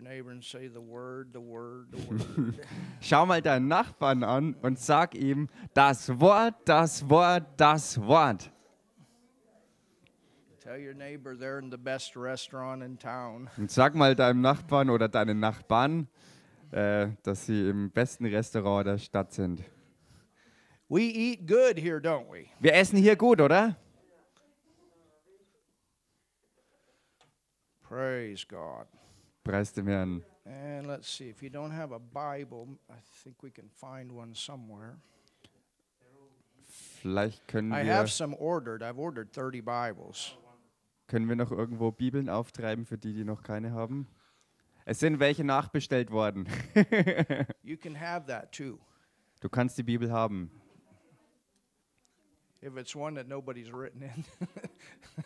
Schau mal deinen Nachbarn an und sag ihm das Wort, das Wort, das Wort. Und sag mal deinem Nachbarn oder deinen Nachbarn, äh, dass sie im besten Restaurant der Stadt sind. We eat good here, don't we? Wir essen hier gut, oder? Praise God. Preis dem Herrn. And let's see, if you don't have a Bible, I think we can find one somewhere. Vielleicht können I have wir, some ordered. I've ordered 30 Bibles. können wir noch irgendwo Bibeln auftreiben für die, die noch keine haben? Es sind welche nachbestellt worden. you can have that too. Du kannst die Bibel haben.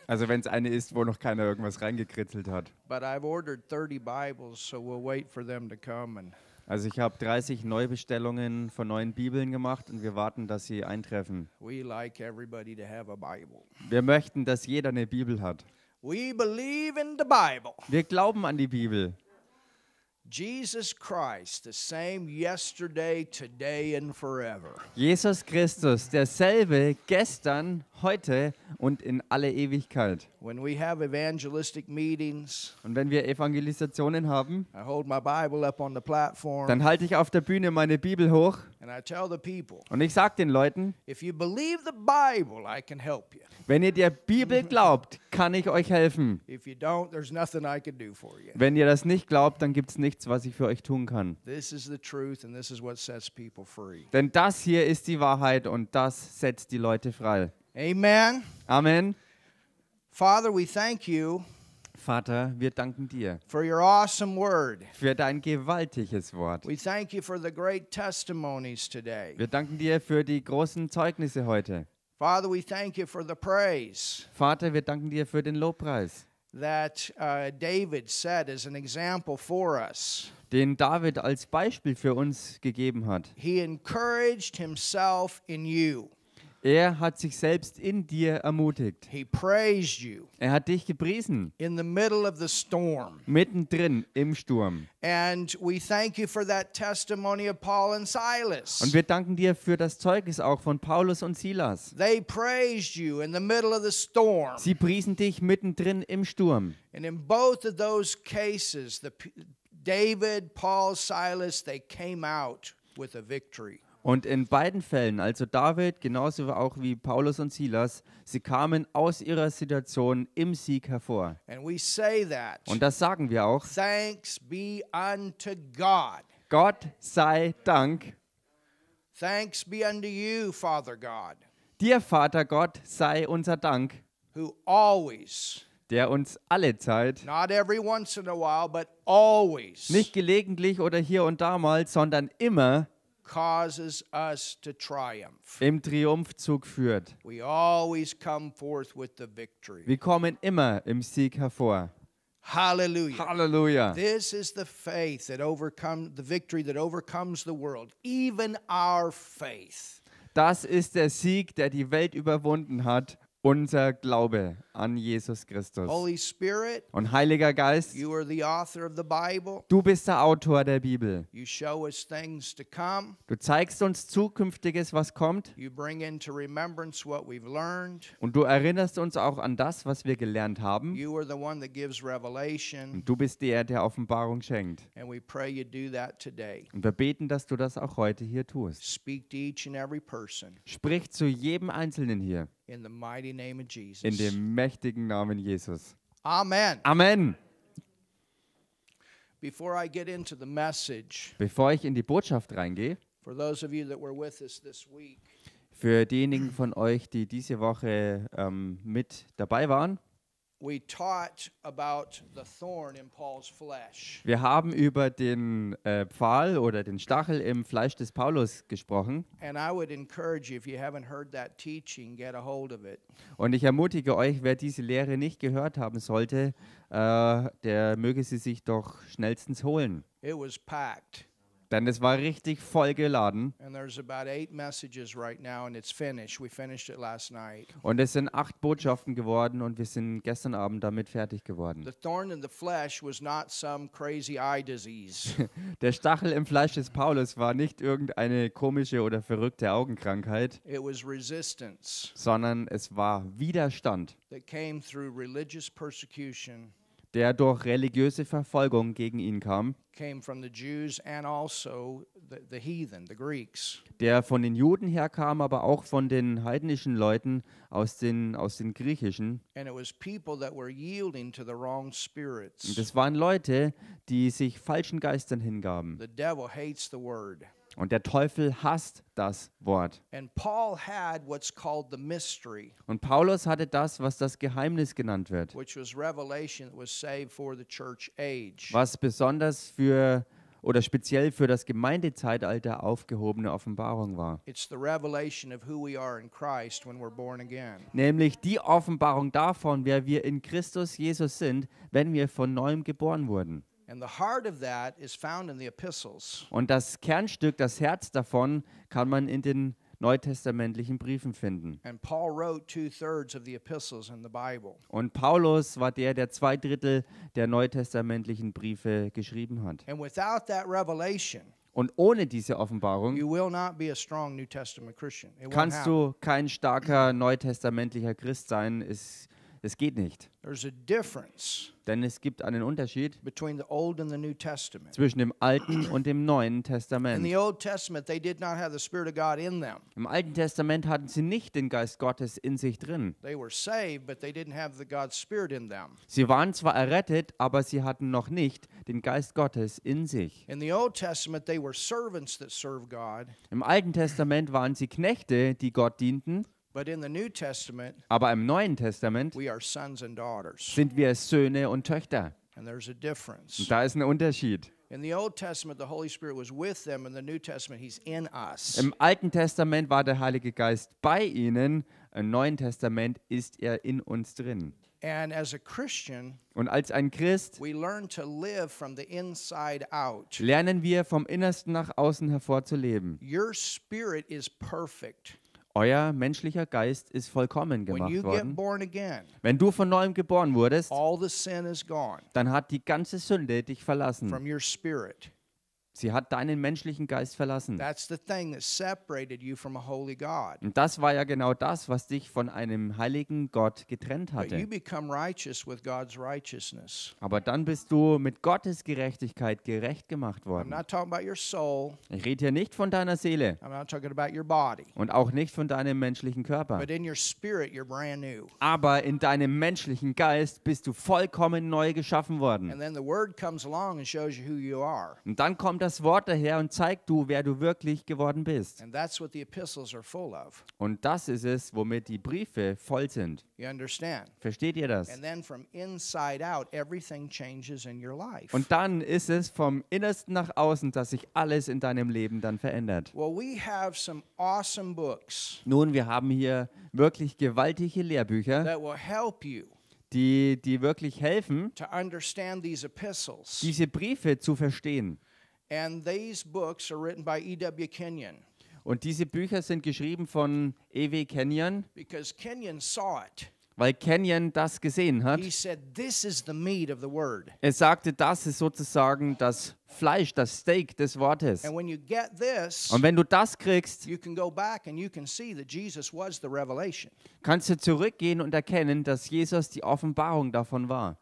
also wenn es eine ist, wo noch keiner irgendwas reingekritzelt hat. Also ich habe 30 Neubestellungen von neuen Bibeln gemacht und wir warten, dass sie eintreffen. Wir möchten, dass jeder eine Bibel hat. Wir glauben an die Bibel. Jesus Christ, the same yesterday, today and forever. Jesus Christus, derselbe gestern, heute und in alle Ewigkeit. When we have evangelistic meetings, und wenn wir Evangelisationen haben, I hold my Bible up on the platform. Dann halte ich auf der Bühne meine Bibel hoch. Und ich sage den Leuten, wenn ihr der Bibel glaubt, kann ich euch helfen. Wenn ihr das nicht glaubt, dann gibt es nichts, was ich für euch tun kann. Denn das hier ist die Wahrheit und das setzt die Leute frei. Amen. Amen. Father, we thank you. Vater, wir danken dir für dein gewaltiges Wort. Wir danken dir für die großen Zeugnisse heute. Vater, wir danken dir für den Lobpreis. that uh, David said as an example for us. Den David als Beispiel für uns gegeben hat. He encouraged himself in you. Er hat sich selbst in dir ermutigt. He praised you Er hat dich gepriesen, in the middle of the storm. mittendrin im Sturm. And we thank you for that testimony of Paul and Silas. Und wir danken dir für das Zeugnis auch von Paulus und Silas. They praised you in the middle of the storm. Sie priesen dich mittendrin im Sturm. And in both of those cases, the David, Paul, Silas, they came out with a victory. Und in beiden Fällen, also David genauso auch wie Paulus und Silas, sie kamen aus ihrer Situation im Sieg hervor. That, und das sagen wir auch. Thanks be unto God. Gott sei Dank. Thanks be unto you, Father God. Dir, Vater Gott, sei unser Dank. Who always der uns alle Zeit, while, always, nicht gelegentlich oder hier und da mal, sondern immer causes us to triumph. im Triumphzug führt. We always come forth with the victory. Wir kommen immer im Sieg hervor. Hallelujah. Halleluja. This is the faith that overcomes the victory that overcomes the world, even our faith. Das ist der Sieg, der die Welt überwunden hat, unser Glaube an Jesus Christus. Holy Spirit, und Heiliger Geist, you are the author of the Bible. du bist der Autor der Bibel. You show us things to come. Du zeigst uns Zukünftiges, was kommt. You bring into remembrance what we've learned. Und du erinnerst uns auch an das, was wir gelernt haben. You are the one that gives revelation. Und du bist der, der Offenbarung schenkt. And we pray you do that today. Und wir beten, dass du das auch heute hier tust. Speak to each and every person. Sprich zu jedem Einzelnen hier. In, the mighty name of Jesus. In dem mächtigen Namen Jesus. Amen. Amen. Before I get into the message, Bevor ich in die Botschaft reingehe, for those of you that were with us this week, für diejenigen von euch, die diese Woche ähm, mit dabei waren, wir haben über den äh, Pfahl oder den Stachel im Fleisch des Paulus gesprochen. Und ich ermutige euch, wer diese Lehre nicht gehört haben sollte, äh, der möge sie sich doch schnellstens holen. It was packed. Denn es war richtig voll geladen. Und es sind acht Botschaften geworden und wir sind gestern Abend damit fertig geworden. Der Stachel im Fleisch des Paulus war nicht irgendeine komische oder verrückte Augenkrankheit, sondern es war Widerstand, der durch religiöse kam der durch religiöse Verfolgung gegen ihn kam, der von den Juden herkam, aber auch von den heidnischen Leuten aus den, aus den Griechischen. Und es waren Leute, die sich falschen Geistern hingaben. hates und der Teufel hasst das Wort. Und Paulus hatte das, was das Geheimnis genannt wird. Was besonders für oder speziell für das Gemeindezeitalter aufgehobene Offenbarung war. Nämlich die Offenbarung davon, wer wir in Christus Jesus sind, wenn wir von neuem geboren wurden. Und das Kernstück, das Herz davon, kann man in den neutestamentlichen Briefen finden. Und Paulus war der, der zwei Drittel der neutestamentlichen Briefe geschrieben hat. Und ohne diese Offenbarung kannst du kein starker neutestamentlicher Christ sein. Es es geht nicht. Denn es gibt einen Unterschied zwischen dem Alten und dem Neuen Testament. Im Alten Testament hatten sie nicht den Geist Gottes in sich drin. Sie waren zwar errettet, aber sie hatten noch nicht den Geist Gottes in sich. Im Alten Testament waren sie Knechte, die Gott dienten. Aber im Neuen Testament sind wir Söhne und Töchter. Und da ist ein Unterschied. Im Alten Testament war der Heilige Geist bei ihnen, im Neuen Testament ist er in uns drin. Und als ein Christ lernen wir vom Innersten nach außen hervor zu leben. Your spirit is perfect. Euer menschlicher Geist ist vollkommen gemacht worden. Again, Wenn du von neuem geboren wurdest, dann hat die ganze Sünde dich verlassen. Sie hat deinen menschlichen Geist verlassen. Und das war ja genau das, was dich von einem heiligen Gott getrennt hatte. Aber dann bist du mit Gottes Gerechtigkeit gerecht gemacht worden. Ich rede hier nicht von deiner Seele. Und auch nicht von deinem menschlichen Körper. Aber in deinem menschlichen Geist bist du vollkommen neu geschaffen worden. Und dann kommt das Wort daher und zeig du, wer du wirklich geworden bist. Und das ist es, womit die Briefe voll sind. Versteht ihr das? Und dann ist es vom Innersten nach außen, dass sich alles in deinem Leben dann verändert. Nun, wir haben hier wirklich gewaltige Lehrbücher, die, die wirklich helfen, diese Briefe zu verstehen. And these books are written by E.W. Kenyon. Und diese Bücher sind geschrieben von E.W. Kenyon. Because Kenyon saw it. weil Kenyon das gesehen hat. Er sagte, das ist sozusagen das Fleisch, das Steak des Wortes. This, und wenn du das kriegst, kannst du zurückgehen und erkennen, dass Jesus die Offenbarung davon war.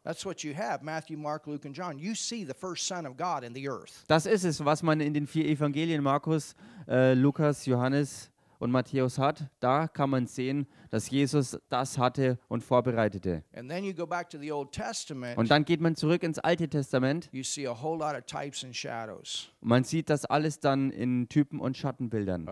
das ist es, was man in den vier Evangelien Markus, äh, Lukas, Johannes und Matthäus hat, da kann man sehen, dass Jesus das hatte und vorbereitete. Und dann geht man zurück ins Alte Testament. Und man sieht das alles dann in Typen und Schattenbildern.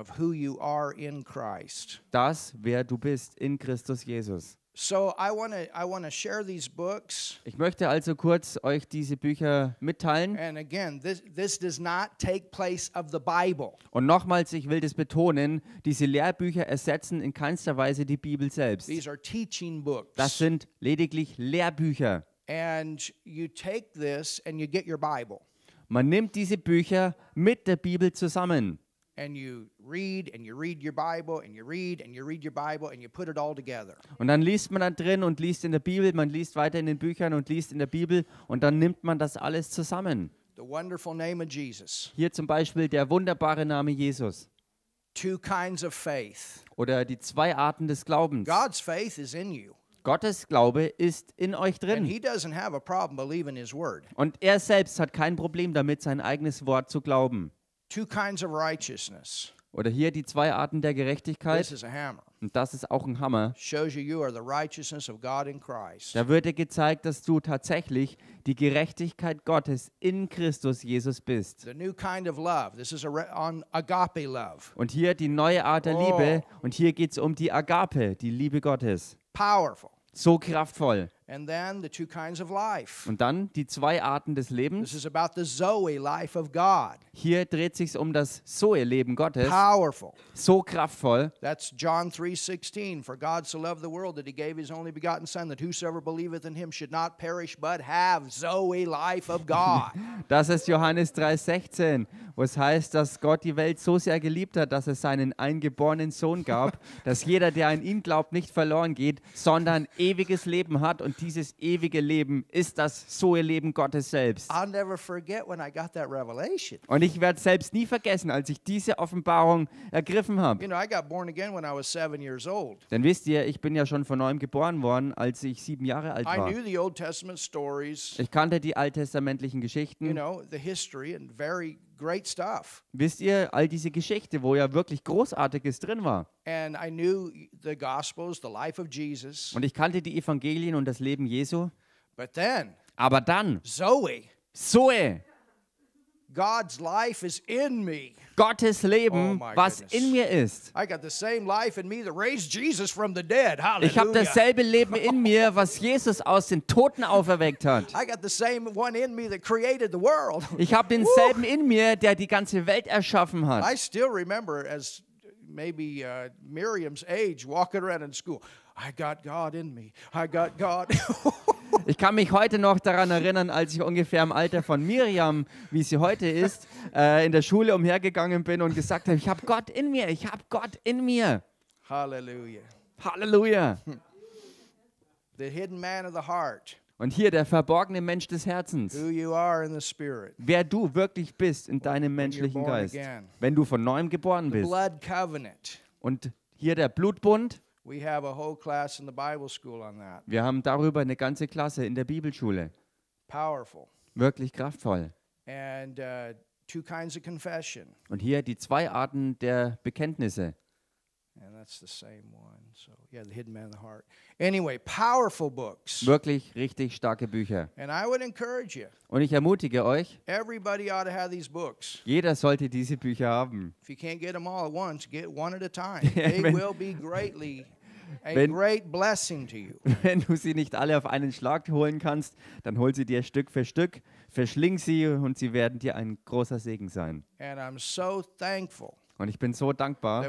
Das, wer du bist in Christus Jesus. So I wanna, I wanna share these books. Ich möchte also kurz euch diese Bücher mitteilen. And again, this, this does not take place of the Bible. Und nochmals, ich will das betonen, diese Lehrbücher ersetzen in keinster Weise die Bibel selbst. These are teaching books. Das sind lediglich Lehrbücher. And you take this and you get your Bible. Man nimmt diese Bücher mit der Bibel zusammen. Und dann liest man da drin und liest in der Bibel, man liest weiter in den Büchern und liest in der Bibel und dann nimmt man das alles zusammen. The wonderful name of Jesus. Hier zum Beispiel der wunderbare Name Jesus. Two kinds of faith. Oder die zwei Arten des Glaubens. God's faith is in you. Gottes Glaube ist in euch drin. Und er selbst hat kein Problem damit, sein eigenes Wort zu glauben. Two kinds of righteousness. Oder hier die zwei Arten der Gerechtigkeit. Und das ist auch ein Hammer. Da wird dir gezeigt, dass du tatsächlich die Gerechtigkeit Gottes in Christus Jesus bist. Und hier die neue Art der Liebe. Oh. Und hier geht es um die Agape, die Liebe Gottes. So kraftvoll. And then the two kinds of life. Und dann die zwei Arten des Lebens. This is about the Zoe life of God. Hier dreht sich um das Zoe-Leben Gottes. Powerful. So kraftvoll. That's John 3:16. For God so loved the world that he gave his only begotten Son, that whosoever believeth in him should not perish but have Zoe life of God. das ist Johannes 3:16, wo es heißt, dass Gott die Welt so sehr geliebt hat, dass es seinen eingeborenen Sohn gab, dass jeder, der an ihn glaubt, nicht verloren geht, sondern ewiges Leben hat und dieses ewige Leben ist das soe Leben Gottes selbst. Und ich werde selbst nie vergessen, als ich diese Offenbarung ergriffen habe. You know, Denn wisst ihr, ich bin ja schon von neuem geboren worden, als ich sieben Jahre alt war. Ich kannte die alttestamentlichen Geschichten. You know, the history and very great stuff. Wisst ihr all diese Geschichte, wo ja wirklich großartiges drin war? And I knew the gospels, the life of Jesus. Und ich kannte die Evangelien und das Leben Jesu. But then, aber dann Zoe, Zoe God's life is in me. Gottes Leben, oh was goodness. in mir ist. I got the the same life in me that raised Jesus from dead. Ich habe dasselbe Leben in mir, was Jesus aus den Toten auferweckt hat. I got the the same one in me that created world. Ich habe denselben in mir, der die ganze Welt erschaffen hat. I still remember as maybe uh, Miriam's age walking around in school. I got God in me. I got God. Ich kann mich heute noch daran erinnern, als ich ungefähr im Alter von Miriam, wie sie heute ist, äh, in der Schule umhergegangen bin und gesagt habe, ich habe Gott in mir, ich habe Gott in mir. Halleluja. Halleluja. The hidden man of the heart. Und hier der verborgene Mensch des Herzens. Wer du wirklich bist in deinem menschlichen Geist. Wenn du von neuem geboren bist. Und hier der Blutbund. Wir haben darüber eine ganze Klasse in der Bibelschule. Powerful. Wirklich kraftvoll. And, uh, two kinds of confession. Und hier die zwei Arten der Bekenntnisse. And that's the same one. So, yeah, The Hidden Man of the Heart. Anyway, powerful books. Wirklich richtig starke Bücher. And I would encourage you. Und ich ermutige euch. Everybody ought to have these books. Jeder sollte diese Bücher haben. If you can't get them all at once, get one at a time. They will be greatly a wenn, great blessing to you. wenn du sie nicht alle auf einen Schlag holen kannst, dann hol sie dir Stück für Stück, verschling sie und sie werden dir ein großer Segen sein. And I'm so thankful. Und ich bin so dankbar,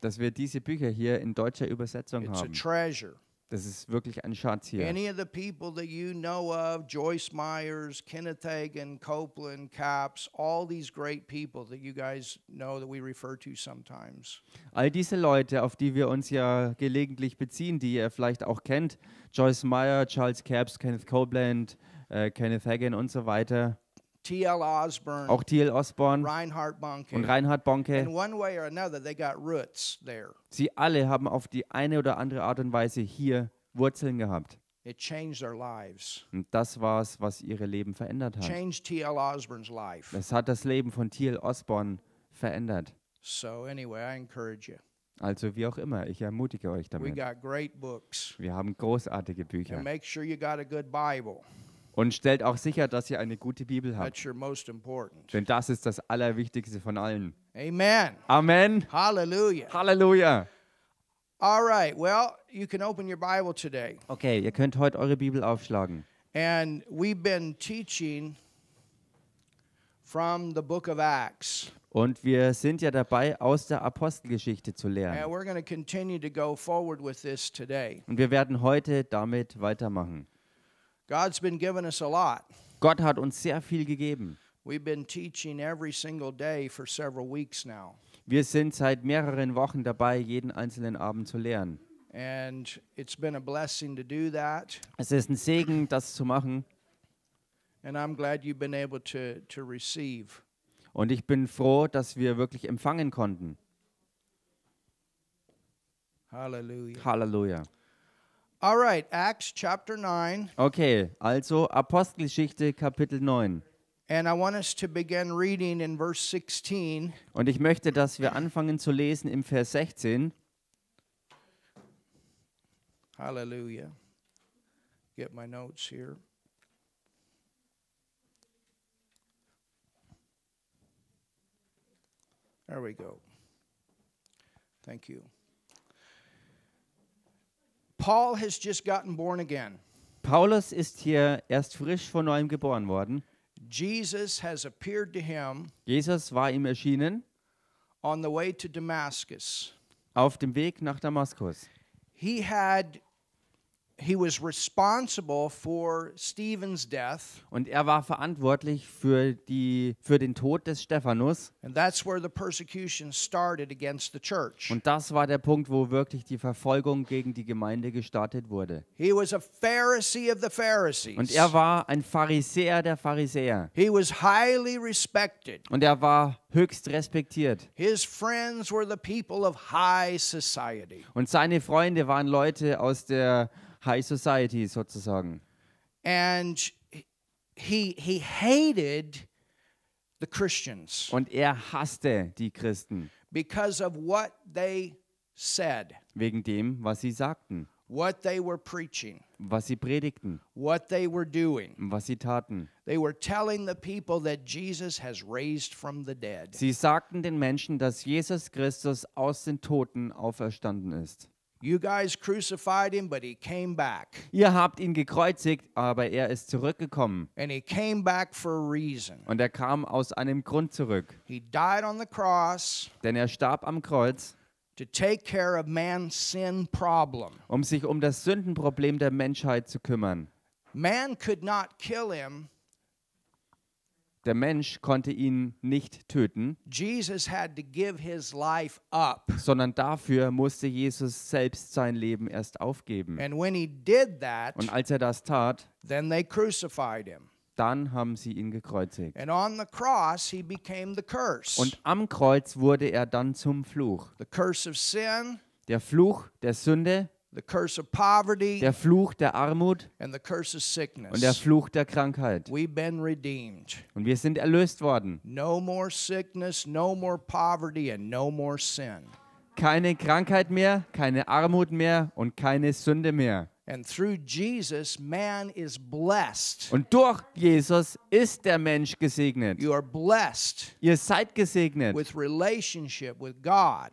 dass wir diese Bücher hier in deutscher Übersetzung haben. Das ist wirklich ein Schatz hier. Any of the people that you know of, Joyce Myers, Kenneth Hagin, Copeland, Capps, all these great people that you guys know that we refer to sometimes. All diese Leute, auf die wir uns ja gelegentlich beziehen, die ihr vielleicht auch kennt, Joyce Meyer, Charles Capps, Kenneth Copeland, äh, Kenneth Hagin und so weiter. T.L. Osborne, auch T.L. Osborne Reinhard Bonke. und Reinhard Bonke. Another, Sie alle haben auf die eine oder andere Art und Weise hier Wurzeln gehabt. Und das war es, was ihre Leben verändert hat. Es hat das Leben von T.L. Osborne verändert. So anyway, I encourage you. Also wie auch immer, ich ermutige euch damit. Wir haben großartige Bücher. Und stellt auch sicher, dass ihr eine gute Bibel habt. Denn das ist das Allerwichtigste von allen. Amen. Amen. Halleluja. Halleluja. All right. Well, you can open your Bible today. Okay, ihr könnt heute eure Bibel aufschlagen. And we've been teaching from the book of Acts. Und wir sind ja dabei, aus der Apostelgeschichte zu lernen. And we're to go with this today. Und wir werden heute damit weitermachen. God's been giving us a lot. Gott hat uns sehr viel gegeben. We've been teaching every single day for several weeks now. Wir sind seit mehreren Wochen dabei, jeden einzelnen Abend zu lernen. And it's been a blessing to do that. Es ist ein Segen, das zu machen. And I'm glad you've been able to to receive. Und ich bin froh, dass wir wirklich empfangen konnten. Halleluja. Halleluja. All right, Acts chapter 9. Okay, also Apostelgeschichte Kapitel 9. And I want us to begin reading in verse 16. Und ich möchte, dass wir anfangen zu lesen im Vers 16. Hallelujah. Get my notes here. There we go. Thank you. Paul has just gotten born again. Paulus ist hier erst frisch von neuem geboren worden. Jesus has appeared to him. Jesus war ihm erschienen. On the way to Damascus. Auf dem Weg nach Damaskus. He had He was responsible for Stephen's death. Und er war verantwortlich für die für den Tod des Stephanus. And that's where the persecution started against the church. Und das war der Punkt, wo wirklich die Verfolgung gegen die Gemeinde gestartet wurde. He was a Pharisee of the Pharisees. Und er war ein Pharisäer der Pharisäer. He was highly respected. Und er war höchst respektiert. His friends were the people of high society. Und seine Freunde waren Leute aus der High Society sozusagen. And he, he hated the Christians. Und er hasste die Christen. Because of what they said. Wegen dem, was sie sagten. What they were preaching. Was sie predigten. What they were doing. Was sie taten. They were telling the people that Jesus has raised from the dead. Sie sagten den Menschen, dass Jesus Christus aus den Toten auferstanden ist. You guys crucified him, but he came back. Ihr habt ihn gekreuzigt, aber er ist zurückgekommen. And he came back for a reason. Und er kam aus einem Grund zurück. He died on the cross. Denn er starb am Kreuz. To take care of man's sin problem. Um sich um das Sündenproblem der Menschheit zu kümmern. Man could not kill him. Der Mensch konnte ihn nicht töten, Jesus had to give his life up. sondern dafür musste Jesus selbst sein Leben erst aufgeben. And when he did that, Und als er das tat, then they crucified him. dann haben sie ihn gekreuzigt. And on the cross he became the curse. Und am Kreuz wurde er dann zum Fluch. The curse of sin, der Fluch der Sünde, der Fluch der Armut und der Fluch der Krankheit. Und wir sind erlöst worden. Keine Krankheit mehr, keine Armut mehr und keine Sünde mehr. Und durch Jesus ist der Mensch gesegnet. Ihr seid gesegnet.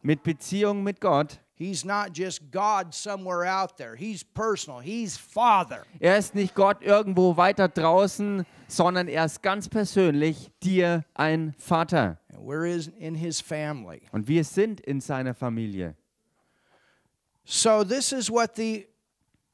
Mit Beziehung mit Gott. He's not just God somewhere out there. He's personal. He's Father. Er ist nicht Gott irgendwo weiter draußen, sondern er ist ganz persönlich dir ein Vater. And we're in his family. Und wir sind in seiner Familie. So this is what the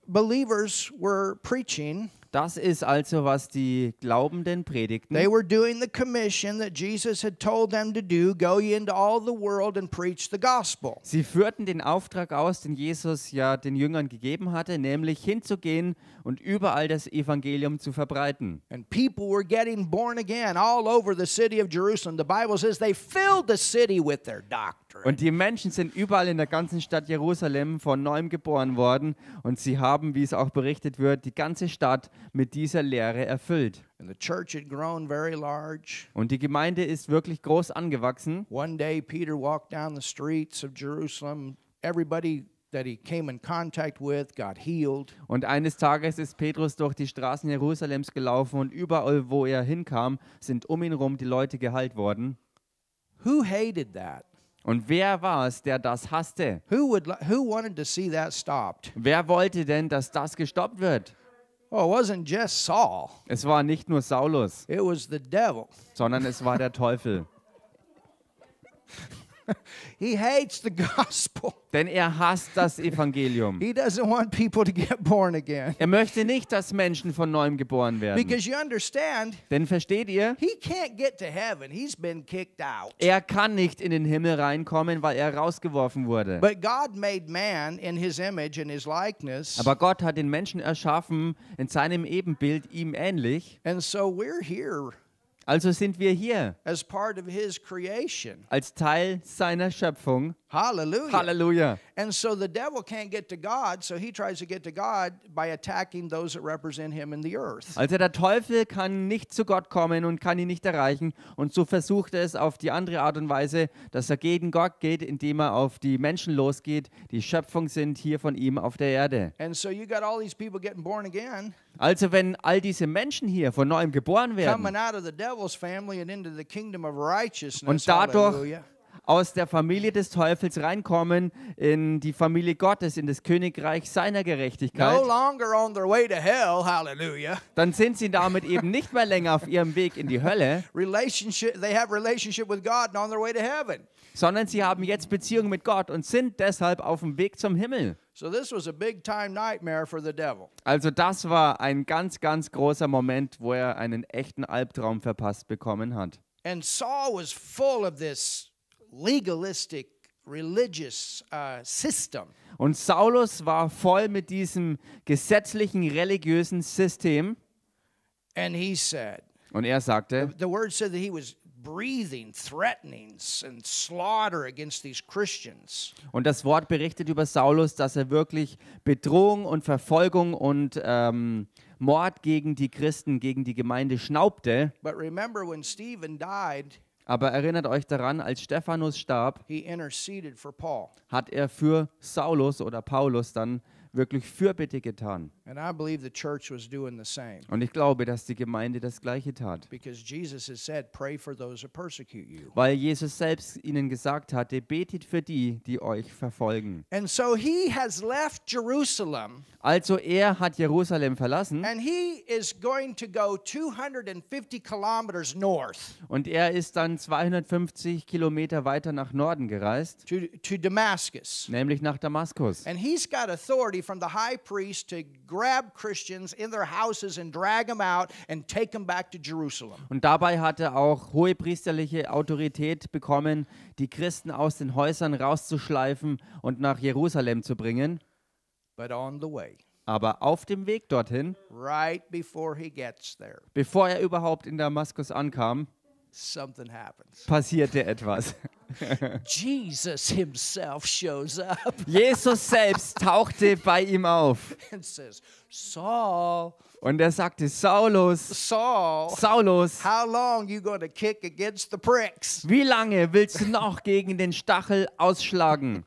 believers were preaching. Das ist also, was die Glaubenden predigten. They were doing the commission that Jesus had told them to do, go ye into all the world and preach the gospel. Sie führten den Auftrag aus, den Jesus ja den Jüngern gegeben hatte, nämlich hinzugehen und überall das Evangelium zu verbreiten. And people were getting born again all over the city of Jerusalem. The Bible says they filled the city with their doctrine. Und die Menschen sind überall in der ganzen Stadt Jerusalem von neuem geboren worden und sie haben, wie es auch berichtet wird, die ganze Stadt mit dieser Lehre erfüllt. Und die Gemeinde ist wirklich groß angewachsen. One day Peter walked down the streets of Jerusalem. Everybody that he came in contact with got healed. Und eines Tages ist Petrus durch die Straßen Jerusalems gelaufen und überall wo er hinkam, sind um ihn herum die Leute geheilt worden. Who hated that? Und wer war es, der das hasste? Who would who wanted to see that stopped? Wer wollte denn, dass das gestoppt wird? Oh, it wasn't just Saul. Es war nicht nur Saulus. It was the devil. Sondern es war der Teufel. he hates the gospel. Denn er hasst das Evangelium. He doesn't want people to get born again. Er möchte nicht, dass Menschen von neuem geboren werden. Because you understand, Denn versteht ihr? He can't get to heaven. He's been kicked out. Er kann nicht in den Himmel reinkommen, weil er rausgeworfen wurde. But God made man in his image and his likeness. Aber Gott hat den Menschen erschaffen in seinem Ebenbild ihm ähnlich. And so we're here. Also sind wir hier. Als Teil seiner Schöpfung. Hallelujah. Hallelujah. And so the devil can't get to God, so he tries to get to God by attacking those that represent him in the earth. Also der Teufel kann nicht zu Gott kommen und kann ihn nicht erreichen und so versucht er es auf die andere Art und Weise, dass er gegen Gott geht, indem er auf die Menschen losgeht, die Schöpfung sind hier von ihm auf der Erde. And so you got all these people getting born again. Also wenn all diese Menschen hier von neuem geboren werden und dadurch aus der Familie des Teufels reinkommen in die Familie Gottes, in das Königreich seiner Gerechtigkeit, hell, dann sind sie damit eben nicht mehr länger auf ihrem Weg in die Hölle, sondern sie haben jetzt Beziehung mit Gott und sind deshalb auf dem Weg zum Himmel. Also das war ein ganz ganz großer Moment, wo er einen echten Albtraum verpasst bekommen hat. And Saul was full of this legalistic religious uh, system. Und Saulus war voll mit diesem gesetzlichen religiösen System. And he said, und er sagte, the, the word said that he was breathing threatenings and slaughter against these Christians. Und das Wort berichtet über Saulus, dass er wirklich Bedrohung und Verfolgung und ähm, Mord gegen die Christen, gegen die Gemeinde schnaubte. But remember when Stephen died, aber erinnert euch daran, als Stephanus starb, hat er für Saulus oder Paulus dann wirklich Fürbitte getan. Und ich glaube, dass die Gemeinde das gleiche tat. Weil Jesus selbst ihnen gesagt hatte, betet für die, die euch verfolgen. Also er hat Jerusalem verlassen. Und er ist dann 250 Kilometer weiter nach Norden gereist. Nämlich nach Damaskus. And he's got authority from the high priest to grab Christians in their houses and drag them out and take them back to Jerusalem. Und dabei hatte auch hohepriesterliche Autorität bekommen, die Christen aus den Häusern rauszuschleifen und nach Jerusalem zu bringen. But on the way, aber auf dem Weg dorthin, right before he gets there, bevor er überhaupt in Damaskus ankam, something happens. Passierte etwas. Jesus himself shows up. Jesus selbst tauchte bei ihm auf. And says, Saul, Und er sagte, Saulus, Saul, Saulus, how long you gonna kick against the pricks? wie lange willst du noch gegen den Stachel ausschlagen?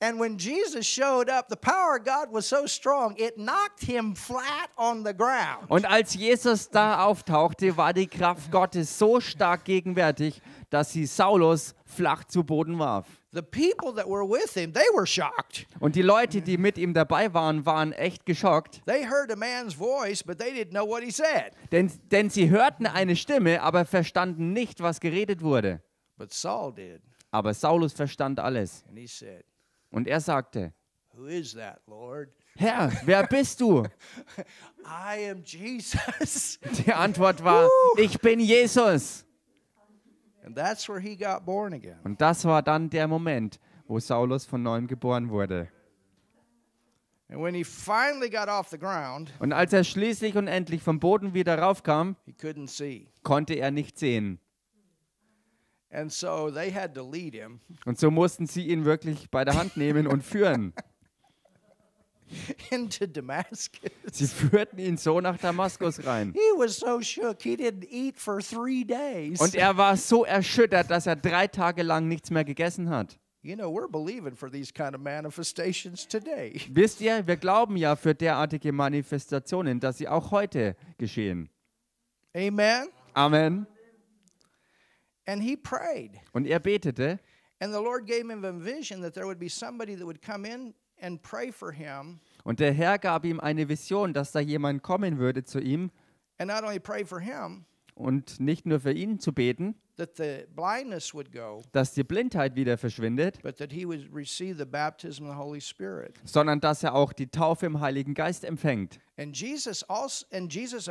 And when Jesus showed up, the power of God was so strong, it knocked him flat on the ground. Und als Jesus da auftauchte, war die Kraft Gottes so stark gegenwärtig, dass sie Saulus flach zu Boden warf. The people that were with him, they were shocked. Und die Leute, die mit ihm dabei waren, waren echt geschockt. They heard a man's voice, but they didn't know what he said. Denn, denn sie hörten eine Stimme, aber verstanden nicht, was geredet wurde. But Saul did. Aber Saulus verstand alles. And he said, und er sagte, Who is that, Lord? Herr, wer bist du? I am Jesus. Die Antwort war, ich bin Jesus. And that's where he got born again. Und das war dann der Moment, wo Saulus von neuem geboren wurde. And when he finally got off the ground, und als er schließlich und endlich vom Boden wieder raufkam, he couldn't see. konnte er nicht sehen. And so they had to lead him. Und so mussten sie ihn wirklich bei der Hand nehmen und führen. Into Damascus. Sie führten ihn so nach Damaskus rein. He was so shook, he didn't eat for three days. Und er war so erschüttert, dass er drei Tage lang nichts mehr gegessen hat. You know, we're believing for these kind of manifestations today. Wisst ihr, wir glauben ja für derartige Manifestationen, dass sie auch heute geschehen. Amen. Amen. And he prayed. Und er betete. And the Lord gave him a vision that there would be somebody that would come in and pray for him. Und der Herr gab ihm eine Vision, dass da jemand kommen würde zu ihm. And not only pray for him, und nicht nur für ihn zu beten, go, dass die Blindheit wieder verschwindet, sondern dass er auch die Taufe im Heiligen Geist empfängt. And Jesus also, and Jesus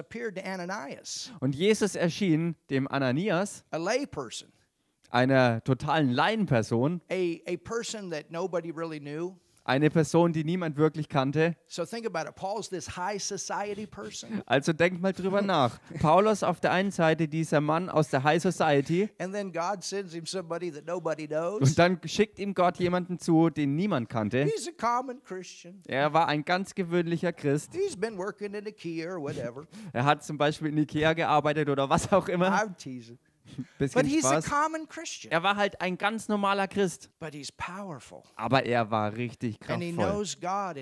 und Jesus erschien dem Ananias, einer totalen Laienperson, a, a person that nobody really knew, eine Person, die niemand wirklich kannte. So also denkt mal drüber nach. Paulus auf der einen Seite dieser Mann aus der High Society. Und dann schickt ihm Gott jemanden zu, den niemand kannte. Er war ein ganz gewöhnlicher Christ. er hat zum Beispiel in Ikea gearbeitet oder was auch immer. Bisschen But he's a common Christian. Er war halt ein ganz normaler Christ, But he's powerful. aber er war richtig And kraftvoll.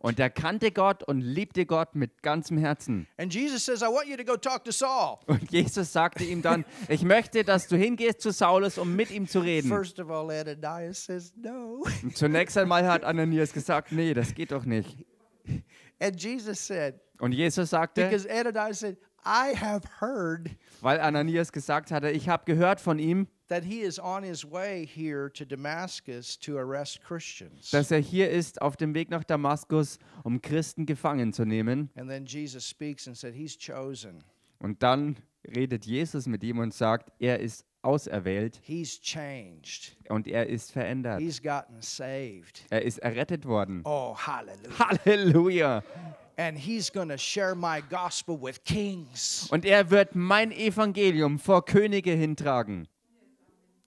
Und er kannte Gott und liebte Gott mit ganzem Herzen. And Jesus says, I want you to go talk to Saul. Und Jesus sagte ihm dann, ich möchte, dass du hingehst zu Saulus, um mit ihm zu reden. First of all, Ananias says, No. Und zunächst einmal hat Ananias gesagt, nee, das geht doch nicht. And Jesus said, Und Jesus sagte, Because Ananias said, I have heard weil Ananias gesagt hatte, ich habe gehört von ihm, that he is on his way here to Damascus to arrest Christians. dass er hier ist auf dem Weg nach Damaskus, um Christen gefangen zu nehmen. And then Jesus speaks and said he's chosen. Und dann redet Jesus mit ihm und sagt, er ist auserwählt. He's changed. Und er ist verändert. He's gotten saved. Er ist errettet worden. Oh, Halleluja. Halleluja. Und er wird mein Evangelium vor Könige hintragen.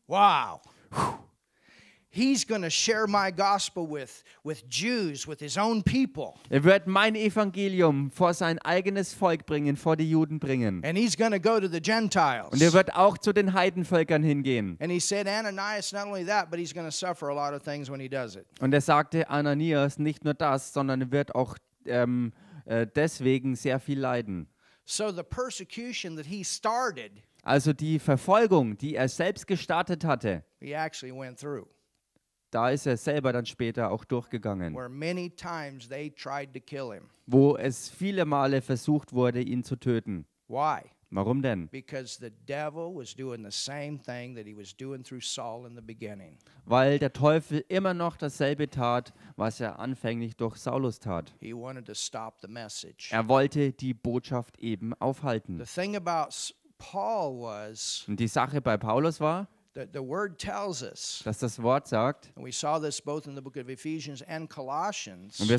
Wow. He's going share my gospel with with Jews, with his own people. Er wird mein Evangelium vor sein eigenes Volk bringen, vor die Juden bringen. And he's going go to the Gentiles. Und er wird auch zu den Heidenvölkern hingehen. And he said Ananias not only that, but he's going suffer a lot of things when he does it. Und er sagte Ananias nicht nur das, sondern er wird auch ähm, äh, deswegen sehr viel leiden. So the persecution that he started, also die Verfolgung, die er selbst gestartet hatte, he actually went through. da ist er selber dann später auch durchgegangen, where many times they tried to kill him. wo es viele Male versucht wurde, ihn zu töten. Warum? Warum denn? Weil der Teufel immer noch dasselbe tat, was er anfänglich durch Saulus tat. Er wollte die Botschaft eben aufhalten. Und die Sache bei Paulus war, The, word tells us, dass das Wort sagt, und wir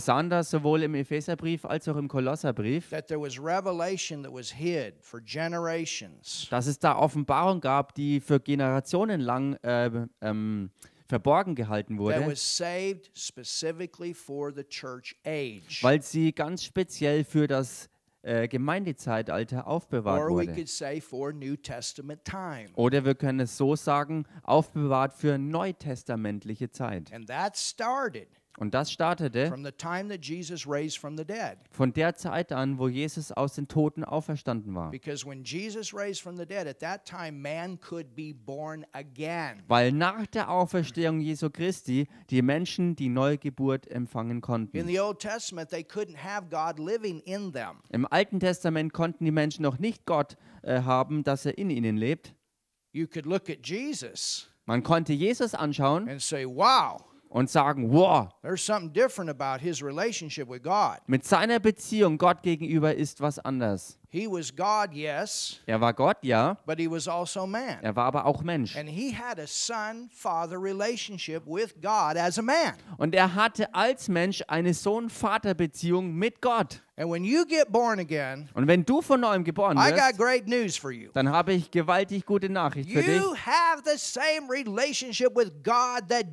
sahen das sowohl im Epheserbrief als auch im Kolosserbrief, dass es da Offenbarung gab, die für Generationen lang äh, ähm, verborgen gehalten wurde, weil sie ganz speziell für das äh, Gemeindezeitalter aufbewahrt wurde. Oder wir können es so sagen, aufbewahrt für neutestamentliche Zeit. Und das started und das startete von der Zeit an, wo Jesus aus den Toten auferstanden war. Weil nach der Auferstehung Jesu Christi die Menschen die Neugeburt empfangen konnten. Im Alten Testament konnten die Menschen noch nicht Gott äh, haben, dass er in ihnen lebt. Man konnte Jesus anschauen und sagen, wow, und sagen, wow, about his relationship with God. mit seiner Beziehung Gott gegenüber ist was anders. He was God, yes, Er war Gott, ja, but he was also man. er war aber auch Mensch. And he had a son with God as a man. Und er hatte als Mensch eine Sohn-Vater-Beziehung mit Gott. And when you get born again, und wenn du von neuem geboren wirst, dann habe ich gewaltig gute Nachricht you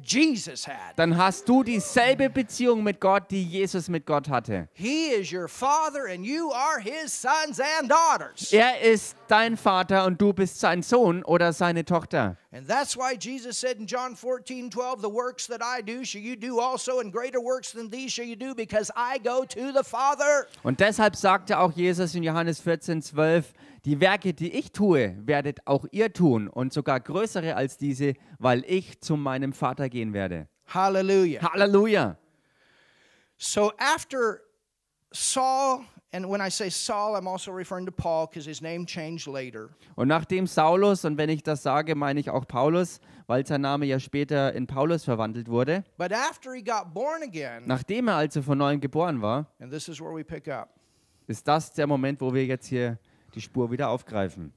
Jesus had. Dann hast du dieselbe Beziehung mit Gott, die Jesus mit Gott hatte. Er ist dein Vater und du bist sein Sohn oder seine Tochter. And that's why Jesus said in John 14, 12, the works that I do shall you do also, and greater works than these shall you do, because I go to the Father. Und deshalb sagte auch Jesus in Johannes 14, 12, die Werke, die ich tue, werdet auch ihr tun und sogar größere als diese, weil ich zu meinem Vater gehen werde. Halleluja. Halleluja. So after Saul And when I say Saul, I'm also referring to Paul because his name changed later. Und nachdem Saulus und wenn ich das sage, meine ich auch Paulus, weil sein Name ja später in Paulus verwandelt wurde. But after he got born again, Nachdem er also von neuem geboren war, and this is where we pick up. ist das der Moment, wo wir jetzt hier die Spur wieder aufgreifen.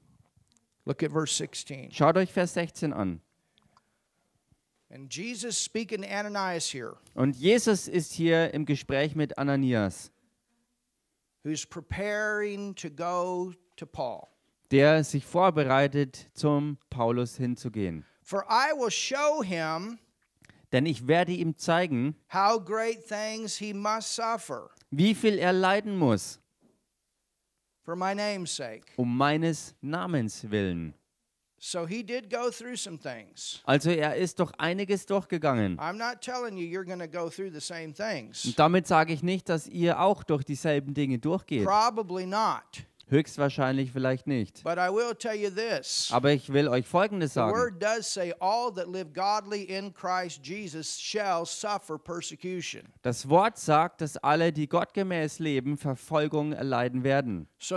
Look at verse 16. Schaut euch Vers 16 an. And Jesus speaking to Ananias here. Und Jesus ist hier im Gespräch mit Ananias. Who's preparing to go to Paul. Der sich vorbereitet, zum Paulus hinzugehen. For I will show him denn ich werde ihm zeigen, how great things he must suffer wie viel er leiden muss, for my name's sake. um meines Namens willen. So he did go through some things. Also er ist doch einiges durchgegangen. I'm not telling you you're going to go through the same things. Und damit sage ich nicht, dass ihr auch durch dieselben Dinge durchgeht. Probably not. Höchstwahrscheinlich vielleicht nicht. Aber ich will euch Folgendes sagen. Das Wort sagt, dass alle, die gottgemäß leben, Verfolgung erleiden werden. Es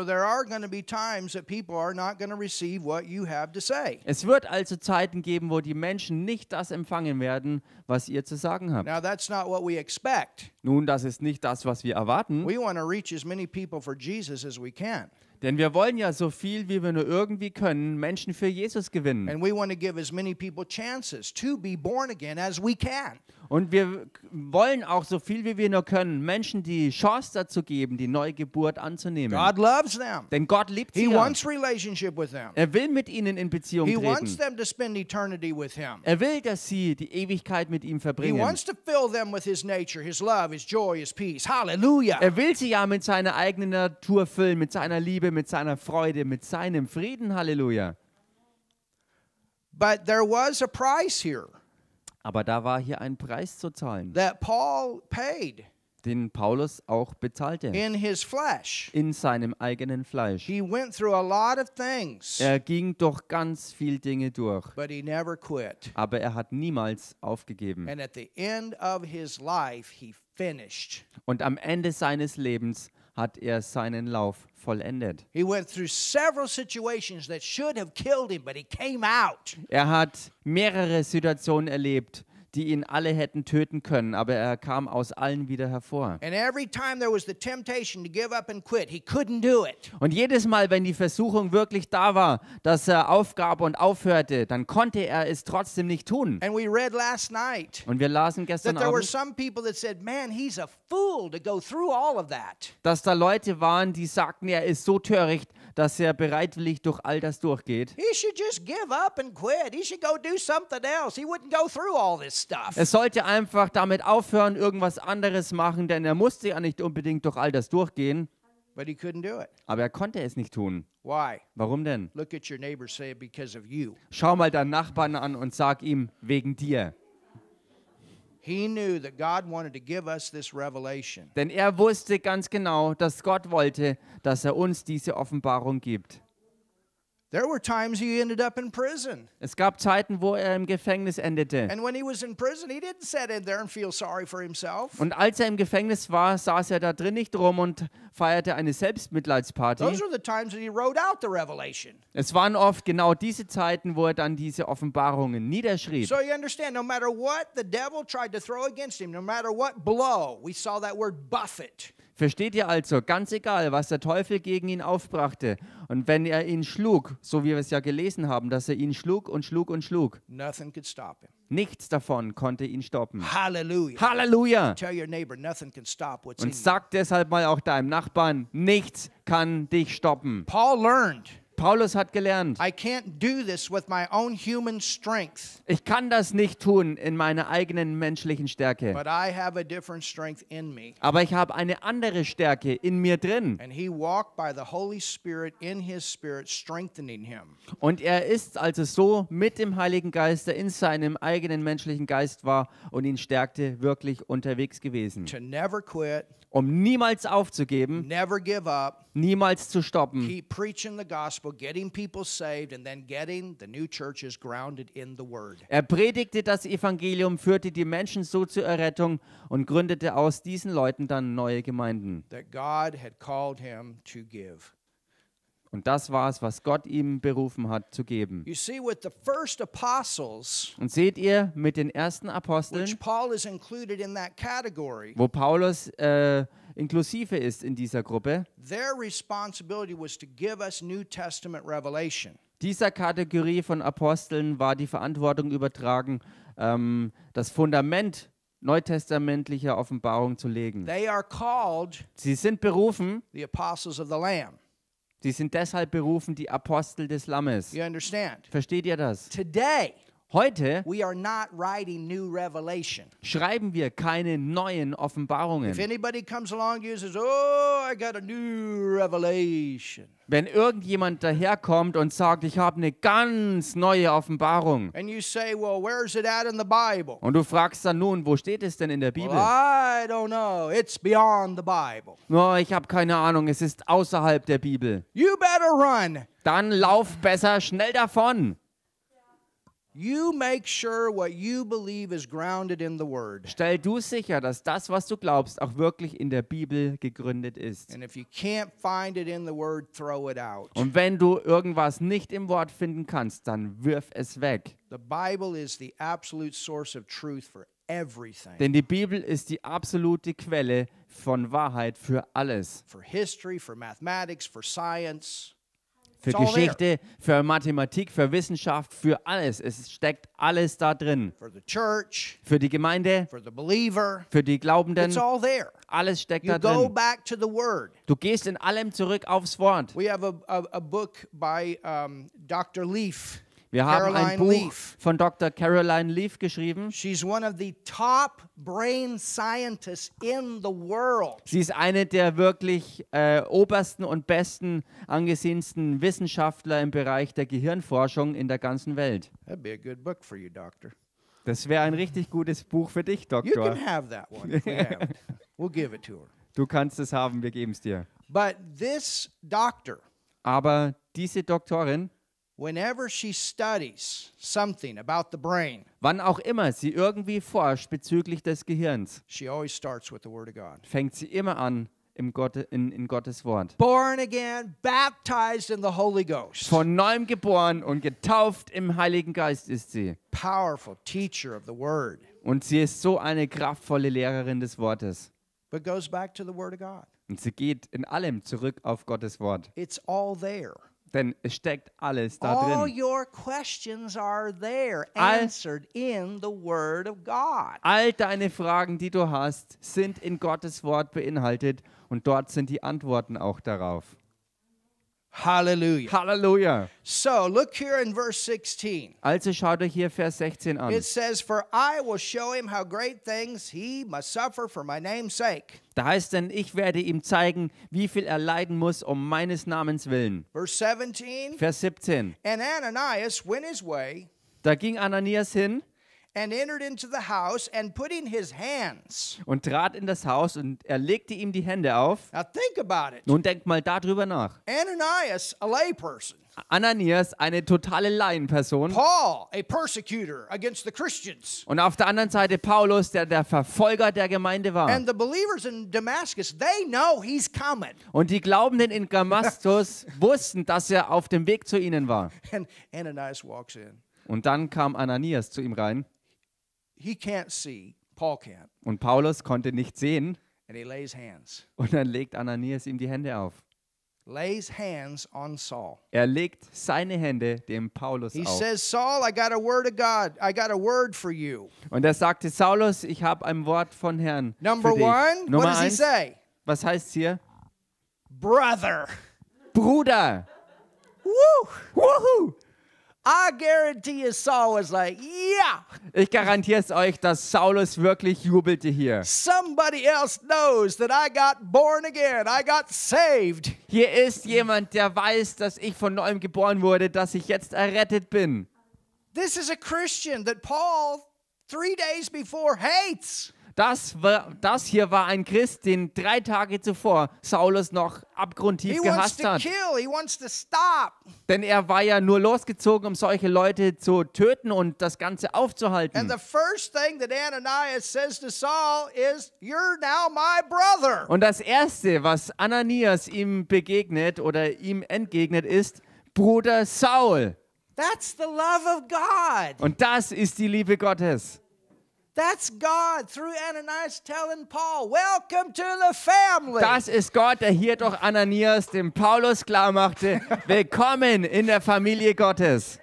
wird also Zeiten geben, wo die Menschen nicht das empfangen werden, was ihr zu sagen habt. Now that's not what we expect. Nun, das ist nicht das, was wir erwarten. We want to reach as many people for Jesus as we can. Denn wir wollen ja so viel, wie wir nur irgendwie können, Menschen für Jesus gewinnen. And we want to give as many people chances to be born again und wir wollen auch so viel wie wir nur können Menschen die Chance dazu geben, die Neugeburt anzunehmen. God loves them. Denn Gott liebt sie. He wants relationship with them. Er will mit ihnen in Beziehung He Wants them to spend eternity with him. Er will, dass sie die Ewigkeit mit ihm verbringen. Er will sie ja mit seiner eigenen Natur füllen, mit seiner Liebe, mit seiner Freude, mit seinem Frieden. Halleluja. But there was a price here. Aber da war hier ein Preis zu zahlen, that Paul paid den Paulus auch bezahlte. in his flesh. In seinem eigenen Fleisch. He went through a lot of things, Er ging durch ganz viele Dinge durch, but he never quit. aber er hat niemals aufgegeben. Und am Ende seines Lebens hat er seinen Lauf vollendet. Er hat mehrere Situationen erlebt, die ihn alle hätten töten können, aber er kam aus allen wieder hervor. Und jedes Mal, wenn die Versuchung wirklich da war, dass er aufgab und aufhörte, dann konnte er es trotzdem nicht tun. Night, und wir lasen gestern Abend, dass da Leute waren, die sagten, er ist so töricht, dass er bereitwillig durch all das durchgeht. Er sollte einfach damit aufhören, irgendwas anderes machen, denn er musste ja nicht unbedingt durch all das durchgehen. But he couldn't do it. Aber er konnte es nicht tun. Why? Warum denn? Schau mal deinen Nachbarn an und sag ihm, wegen dir. Denn er wusste ganz genau, dass Gott wollte, dass er uns diese Offenbarung gibt. There were times he ended up in prison. Es gab Zeiten, wo er im Gefängnis endete. And when he was in prison, he didn't sit in there and feel sorry for himself. Und als er im Gefängnis war, saß er da drin nicht rum und feierte eine Selbstmitleidsparty. Those were the times that he wrote out the revelation. Es waren oft genau diese Zeiten, wo er dann diese Offenbarungen niederschrieb. So you understand, no matter what the devil tried to throw against him, no matter what blow, we saw that word buffet. Versteht ihr also, ganz egal, was der Teufel gegen ihn aufbrachte, und wenn er ihn schlug, so wie wir es ja gelesen haben, dass er ihn schlug und schlug und schlug, nichts davon konnte ihn stoppen. Halleluja! Halleluja! Und sag deshalb mal auch deinem Nachbarn, nichts kann dich stoppen. Paul learned. Paulus hat gelernt. Ich kann das nicht tun in meiner eigenen menschlichen Stärke. Aber ich habe eine andere Stärke in mir drin. Und er ist also so mit dem Heiligen Geist, der in seinem eigenen menschlichen Geist war und ihn stärkte, wirklich unterwegs gewesen. To never quit um niemals aufzugeben, never give up, niemals zu stoppen. Keep preaching the gospel, getting people saved and then getting the new churches grounded in the word. Er predigte das Evangelium, führte die Menschen so zur Errettung und gründete aus diesen Leuten dann neue Gemeinden. That God had called him to give. Und das war es, was Gott ihm berufen hat zu geben. Und seht ihr mit den ersten Aposteln, wo Paulus äh, inklusive ist in dieser Gruppe, dieser Kategorie von Aposteln war die Verantwortung übertragen, ähm, das Fundament neutestamentlicher Offenbarung zu legen. Sie sind berufen, die Apostel des Lamms Sie sind deshalb berufen die Apostel des Lammes. You understand? Versteht ihr das? Today Heute we are not writing new revelation. schreiben wir keine neuen Offenbarungen. If anybody comes along and "Oh, I got a new revelation." Wenn irgendjemand daherkommt und sagt, ich habe eine ganz neue Offenbarung. Say, well, und du fragst dann nun, wo steht es denn in der Bibel? Well, no, ich habe keine Ahnung, es ist außerhalb der Bibel. Dann lauf besser schnell davon. You make sure what you believe is grounded in the word. Stell du sicher, dass das, was du glaubst, auch wirklich in der Bibel gegründet ist. And if you can't find it in the word, throw it out. Und wenn du irgendwas nicht im Wort finden kannst, dann wirf es weg. The Bible is the absolute source of truth for everything. Denn die Bibel ist die absolute Quelle von Wahrheit für alles. For history, for mathematics, for science für Geschichte, für Mathematik, für Wissenschaft, für alles. Es steckt alles da drin. Church, für die Gemeinde, believer, für die Glaubenden. Alles steckt you da drin. Du gehst in allem zurück aufs Wort. Wir haben ein Buch von Dr. Leaf. Wir haben Caroline ein Buch Leaf. von Dr. Caroline Leaf geschrieben. Sie ist eine der wirklich äh, obersten und besten angesehensten Wissenschaftler im Bereich der Gehirnforschung in der ganzen Welt. That'd be a good book for you, Doctor. Das wäre ein richtig gutes Buch für dich, Doktor. You can have that one. we'll give it to her. Du kannst es haben, wir geben es dir. But this doctor, Aber diese Doktorin Whenever she studies something about the brain, wann auch immer sie irgendwie forscht bezüglich des Gehirns, she always starts with the Word of God. fängt sie immer an im Gott, in, in Gottes Wort. Born again, baptized in the Holy Ghost. Von neuem geboren und getauft im Heiligen Geist ist sie. Powerful teacher of the Word. Und sie ist so eine kraftvolle Lehrerin des Wortes. But goes back to the Word of God. Und sie geht in allem zurück auf Gottes Wort. It's all there. Denn es steckt alles da All drin. Your questions are there, answered in the word of God. All deine Fragen, die du hast, sind in Gottes Wort beinhaltet und dort sind die Antworten auch darauf. Hallelujah. Hallelujah. So look here in verse 16. Also schaut euch hier Vers 16 an. It says, For I will show him how great things he must suffer for my name's sake. Da heißt denn, ich werde ihm zeigen, wie viel er leiden muss um meines Namens willen. Verse 17. Vers 17. And Ananias went his way. Da ging Ananias hin. Und trat in das Haus und er legte ihm die Hände auf. Nun denk mal darüber nach. Ananias, a layperson. Ananias, eine totale Laienperson. Paul, a persecutor against the Christians. Und auf der anderen Seite Paulus, der der Verfolger der Gemeinde war. And the believers in Damascus, they know he's coming. Und die Glaubenden in Damaskus wussten, dass er auf dem Weg zu ihnen war. And Ananias walks in. Und dann kam Ananias zu ihm rein he can't see. Paul can't. Und Paulus konnte nicht sehen. And he lays hands. Und dann legt Ananias ihm die Hände auf. Lays hands on Saul. Er legt seine Hände dem Paulus he auf. Says, Saul, I got a word of God. I got a word for you. Und er sagte, Saulus, ich habe ein Wort von Herrn Number für dich. One, Nummer what does eins, he say? was heißt hier? Brother. Bruder. Woo! Woohoo! Ich garantiere es euch, dass Saulus wirklich jubelte hier. Hier ist jemand, der weiß, dass ich von neuem geboren wurde, dass ich jetzt errettet bin. This is a Christian that Paul three days before hates. Das, war, das hier war ein Christ, den drei Tage zuvor Saulus noch abgrundtief gehasst hat. Denn er war ja nur losgezogen, um solche Leute zu töten und das Ganze aufzuhalten. Und das Erste, was Ananias ihm begegnet oder ihm entgegnet, ist, Bruder Saul. Und das ist die Liebe Gottes. That's God through Ananias telling Paul, welcome to the family. Das ist Gott, der hier durch Ananias dem Paulus klar machte, willkommen in der Familie Gottes.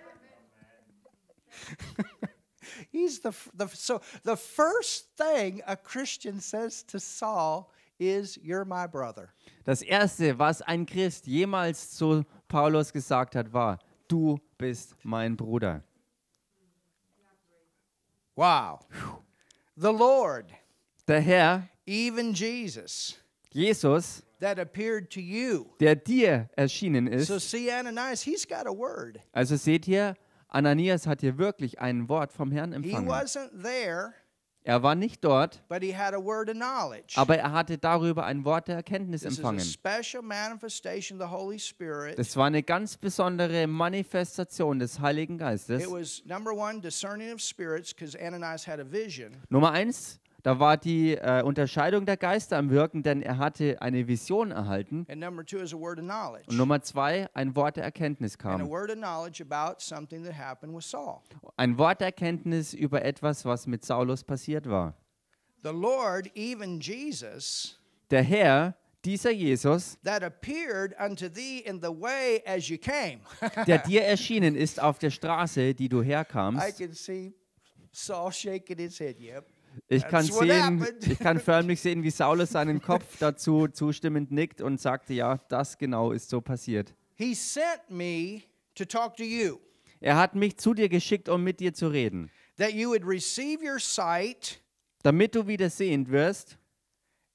He's the, the so the first thing a Christian says to Saul is you're my brother. Das erste, was ein Christ jemals zu Paulus gesagt hat, war du bist mein Bruder. Wow. The Lord. Der Herr. Even Jesus. Jesus. That appeared to you. Der dir erschienen ist. So see Ananias, he's got a word. Also seht ihr, Ananias hat hier wirklich ein Wort vom Herrn empfangen. He wasn't there. Er war nicht dort, aber er hatte darüber ein Wort der Erkenntnis empfangen. Das war eine ganz besondere Manifestation des Heiligen Geistes. Nummer eins, da war die äh, Unterscheidung der Geister am Wirken, denn er hatte eine Vision erhalten. And number two is a word of knowledge. Und Nummer zwei, ein Wort der Erkenntnis kam. And a word of knowledge about something that happened with Saul. Ein Wort der Erkenntnis über etwas, was mit Saulus passiert war. The Lord, even Jesus, der Herr, dieser Jesus, that appeared unto thee in the way as you came. der dir erschienen ist auf der Straße, die du herkamst. I can see Saul shaking his head. Yep. Ich äh, kann, sehen, ich kann förmlich sehen, wie Saulus seinen Kopf dazu zustimmend nickt und sagte, ja, das genau ist so passiert. He sent me to talk to you. Er hat mich zu dir geschickt, um mit dir zu reden. That you would receive your sight, damit du wieder sehend wirst.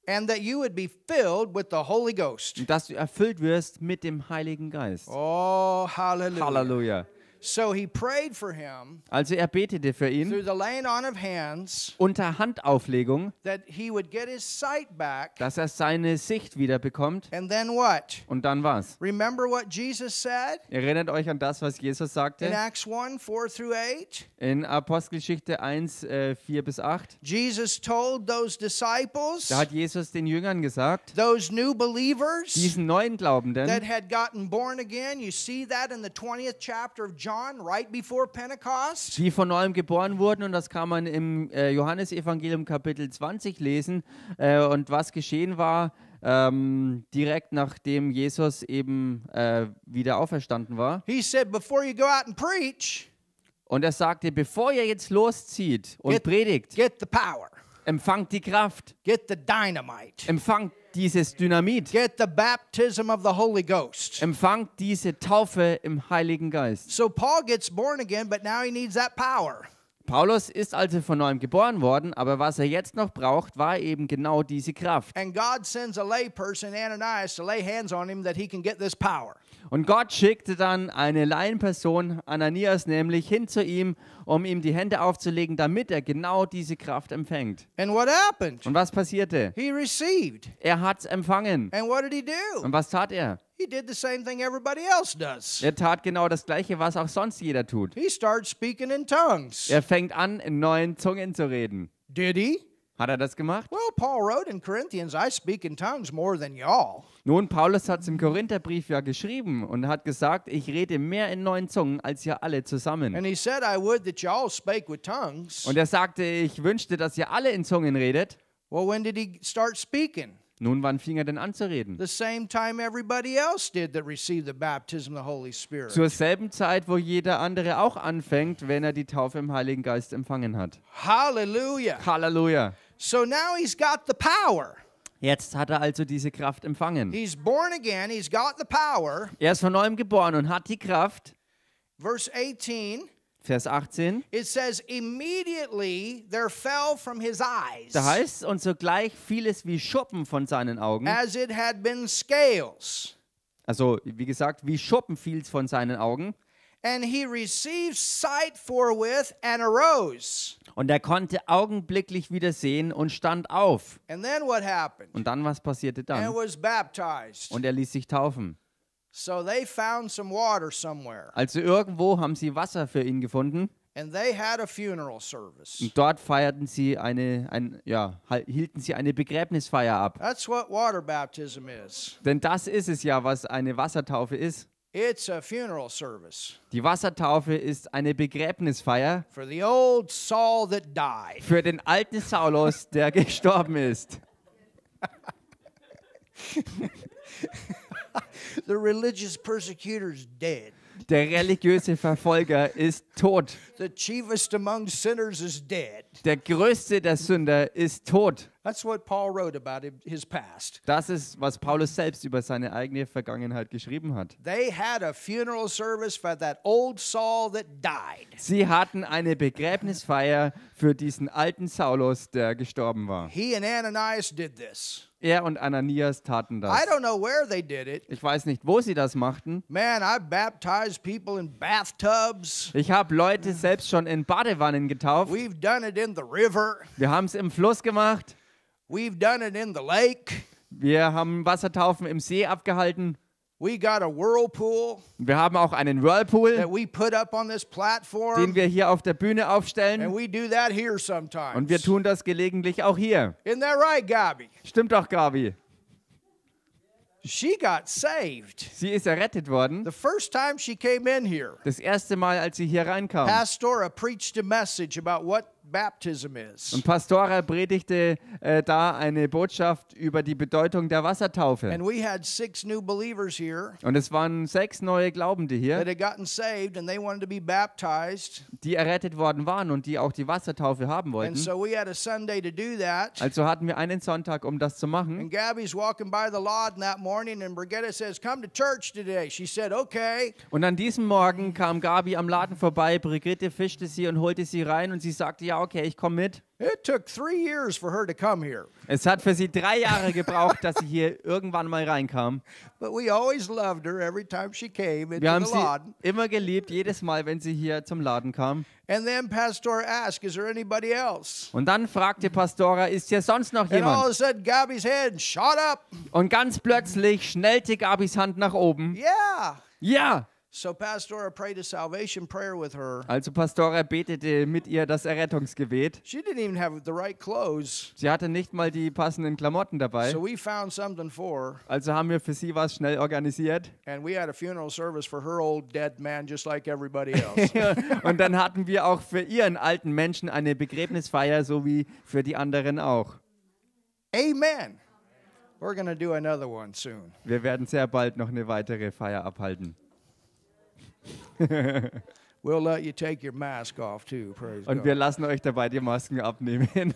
And that you would be filled with the Holy Ghost. Und dass du erfüllt wirst mit dem Heiligen Geist. Oh, Halleluja. Halleluja. So he prayed for him, also er betete für ihn through the laying on of hands, unter Handauflegung, that he would get his sight back, dass er seine Sicht wieder bekommt. And then what? Und dann was? Remember what Jesus said? Erinnert euch an das, was Jesus sagte? In Acts 1, 4 through 8. In Apostelgeschichte 1, äh, 4 bis 8. Jesus told those disciples, da hat Jesus den Jüngern gesagt, those new believers, diesen neuen Glaubenden, die had gotten born in the 20 chapter of John, John right before Pentecost. Die von neuem geboren wurden und das kann man im äh, Johannesevangelium Kapitel 20 lesen äh, und was geschehen war ähm, direkt nachdem Jesus eben äh, wieder auferstanden war. He said before you go out and preach. Und er sagte, bevor ihr jetzt loszieht und get, predigt, get the power. empfangt die Kraft. Get the dynamite. Empfangt dieses Dynamit. Get the baptism of the Holy Ghost. Empfangt diese Taufe im Heiligen Geist. So Paul gets born again, but now he needs that power. Paulus ist also von neuem geboren worden, aber was er jetzt noch braucht, war eben genau diese Kraft. And God sends a person, Ananias to lay hands on him that he can get this power. Und Gott schickte dann eine Laienperson, Ananias nämlich, hin zu ihm, um ihm die Hände aufzulegen, damit er genau diese Kraft empfängt. Und was passierte? Er hat es empfangen. Und was tat er? Er tat genau das gleiche, was auch sonst jeder tut. Er fängt an in neuen Zungen zu reden. Did he? Hat er das gemacht? Well, Paul wrote in Corinthians, I speak in tongues more than y'all. Nun, Paulus hat es im Korintherbrief ja geschrieben und hat gesagt, ich rede mehr in neuen Zungen als ihr alle zusammen. Und er sagte, ich wünschte, dass ihr alle in Zungen redet. Well, when did he start speaking? Nun, wann fing er denn an zu reden? Zur selben Zeit, wo jeder andere auch anfängt, wenn er die Taufe im Heiligen Geist empfangen hat. Halleluja. Halleluja. So now he's got the power. Jetzt hat er also diese Kraft empfangen. He's born again, he's got the power. Er ist von neuem geboren und hat die Kraft. Verse 18. Vers 18. It says immediately there fell from his eyes. Da heißt und sogleich fiel es wie Schuppen von seinen Augen. As it had been scales. Also wie gesagt, wie Schuppen fiel es von seinen Augen. And he received sight forthwith and arose. Und er konnte augenblicklich wieder sehen und stand auf. And then what happened? Und dann was passierte dann? And was baptized. Und er ließ sich taufen. So they found some water somewhere. Also irgendwo haben sie Wasser für ihn gefunden. And they had a funeral service. Und dort feierten sie eine, ein, ja, hielten sie eine Begräbnisfeier ab. That's what water baptism is. Denn das ist es ja, was eine Wassertaufe ist. Die Wassertaufe ist eine Begräbnisfeier für den alten Saulus, der gestorben ist. Der religiöse Verfolger ist tot. Der größte der Sünder ist tot. That's what Paul wrote about his past. Das ist, was Paulus selbst über seine eigene Vergangenheit geschrieben hat. They had a funeral service for that old Saul that died. Sie hatten eine Begräbnisfeier für diesen alten Saulus, der gestorben war. He and Ananias did this. Er und Ananias taten das. Ich weiß nicht, wo sie das machten. Man, ich habe Leute selbst schon in Badewannen getauft. Wir haben es im Fluss gemacht. We've done it in the lake. Wir haben Wassertaufen im See abgehalten. We got a whirlpool wir haben auch einen Whirlpool, that we put up on this platform, den wir hier auf der Bühne aufstellen. And we do that here sometimes. Und wir tun das gelegentlich auch hier. Isn't that right, Gabi? Stimmt doch, Gabi. She got saved. Sie ist errettet worden. The first time she came in here. Das erste Mal, als sie hier reinkam. Pastora preached a message about what und Pastora predigte äh, da eine Botschaft über die Bedeutung der Wassertaufe. And we had six new believers here. Und es waren sechs neue Glaubende hier. saved and they to be baptized. Die errettet worden waren und die auch die Wassertaufe haben wollten. And so we had a Sunday to do that. Also hatten wir einen Sonntag, um das zu machen. And Gabby's walking by the lawn that morning and Brigitte says, "Come to church today." She said, "Okay." Und an diesem Morgen kam Gabi am Laden vorbei. Brigitte fischte sie und holte sie rein und sie sagte, "Ja, okay, ich komme mit. It took three years for her to come here. Es hat für sie drei Jahre gebraucht, dass sie hier irgendwann mal reinkam. But we always loved her every time she came into Wir haben the sie immer geliebt, jedes Mal, wenn sie hier zum Laden kam. And then Pastor asked, "Is there anybody else?" Und dann fragte Pastora, ist hier sonst noch And all jemand? of a sudden, Gabby's head shot up. Und ganz plötzlich schnellte Gabis Hand nach oben. Yeah. Ja, so Pastora prayed a salvation prayer with her. Also Pastora betete mit ihr das Errettungsgebet. She didn't even have the right clothes. Sie hatte nicht mal die passenden Klamotten dabei. So we found something for her. Also haben wir für sie was schnell organisiert. And we had a funeral service for her old dead man just like everybody else. Und dann hatten wir auch für ihren alten Menschen eine Begräbnisfeier, so wie für die anderen auch. Amen. We're gonna do another one soon. Wir werden sehr bald noch eine weitere Feier abhalten. We'll let you take your mask off too, praise Und wir lassen euch dabei die Masken abnehmen.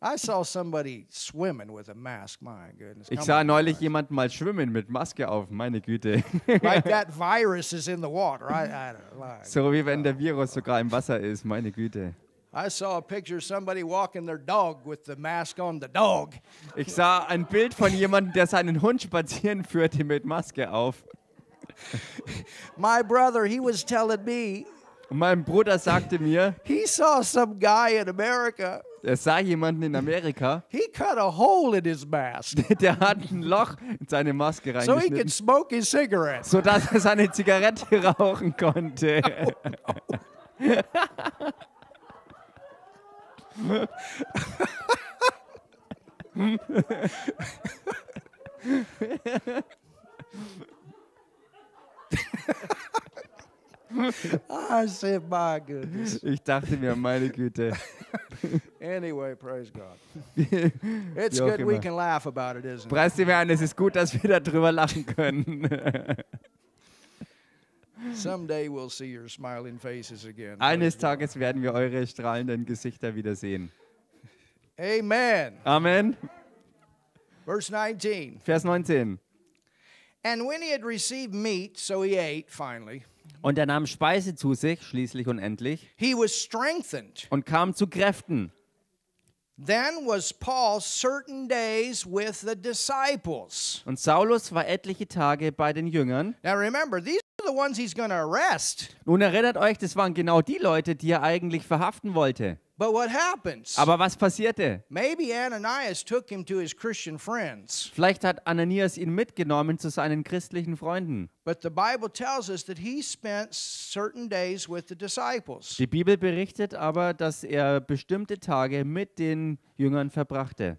I saw somebody swimming with a mask. My goodness. Ich sah neulich jemanden mal schwimmen mit Maske auf, meine Güte. Like that virus is in the water. I, I don't like. So wie wenn der Virus sogar im Wasser ist, meine Güte. I saw a picture of somebody walking their dog with the mask on the dog. Ich sah ein Bild von jemandem, der seinen Hund spazieren führte mit Maske auf. My brother, he was telling me. mein Bruder sagte mir. He saw some guy in America. Er sah jemanden in Amerika. He cut a hole in his mask. Der hat ein Loch in seine Maske So he could smoke his cigarette. sodass er seine Zigarette rauchen konnte. Aschemagen. Ah, ich dachte mir, meine Güte. Anyway, praise God. It's good we can laugh about it, isn't it? Preis dem Herrn, es ist gut, dass wir darüber lachen können. Someday we'll see your smiling faces again. Eines Tages werden wir eure strahlenden Gesichter wiedersehen. Amen. Amen. Vers 19. Vers 19. Meat, so ate, und er nahm Speise zu sich, schließlich und endlich. Und kam zu Kräften. Und Saulus war etliche Tage bei den Jüngern. Now remember, these the ones he's going arrest. Nun erinnert euch, das waren genau die Leute, die er eigentlich verhaften wollte. But what happens? Aber was passierte? Maybe Ananias took him to his Christian friends. Vielleicht hat Ananias ihn mitgenommen zu seinen christlichen Freunden. But the Bible tells us that he spent certain days with the disciples. Die Bibel berichtet aber, dass er bestimmte Tage mit den Jüngern verbrachte.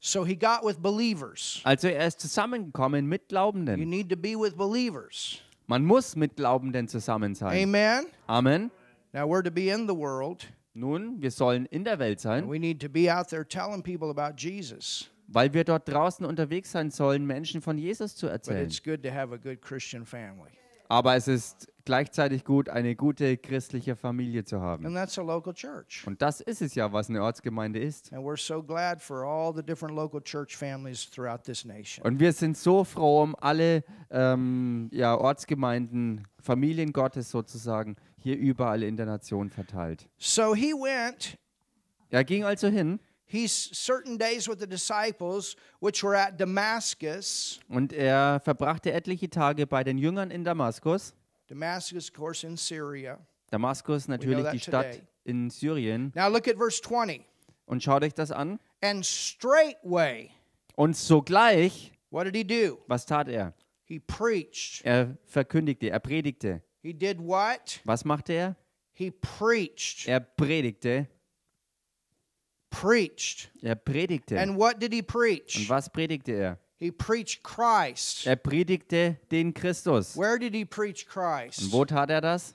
So he got with believers. Also er ist zusammengekommen mit Glaubenden. You need to be with believers. Man muss mit Glaubenden zusammen sein. Amen. Amen. Now we're to be in the world. Nun, wir sollen in der Welt sein. We need to be out there telling people about Jesus. Weil wir dort draußen unterwegs sein sollen, Menschen von Jesus zu erzählen. But it's good to have a good Christian family. Aber es ist gleichzeitig gut, eine gute christliche Familie zu haben. And that's a local church. Und das ist es ja, was eine Ortsgemeinde ist. Und wir sind so froh um alle ähm, ja, Ortsgemeinden, Familien Gottes sozusagen, hier überall in der Nation verteilt. So he went. Er ging also hin. Und er verbrachte etliche Tage bei den Jüngern in Damaskus. Damaskus, of course, in Syria. Damaskus natürlich die Stadt today. in Syrien. Now look at verse 20. Und schaut euch das an. And straightway. Und sogleich. What did he do? Was tat er? He preached. Er verkündigte, er predigte. He did what? Was machte er? He preached. Er predigte preached. Er predigte. And what did he preach? Und was predigte er? He preached Christ. Er predigte den Christus. Where did he preach Christ? Und wo tat er das?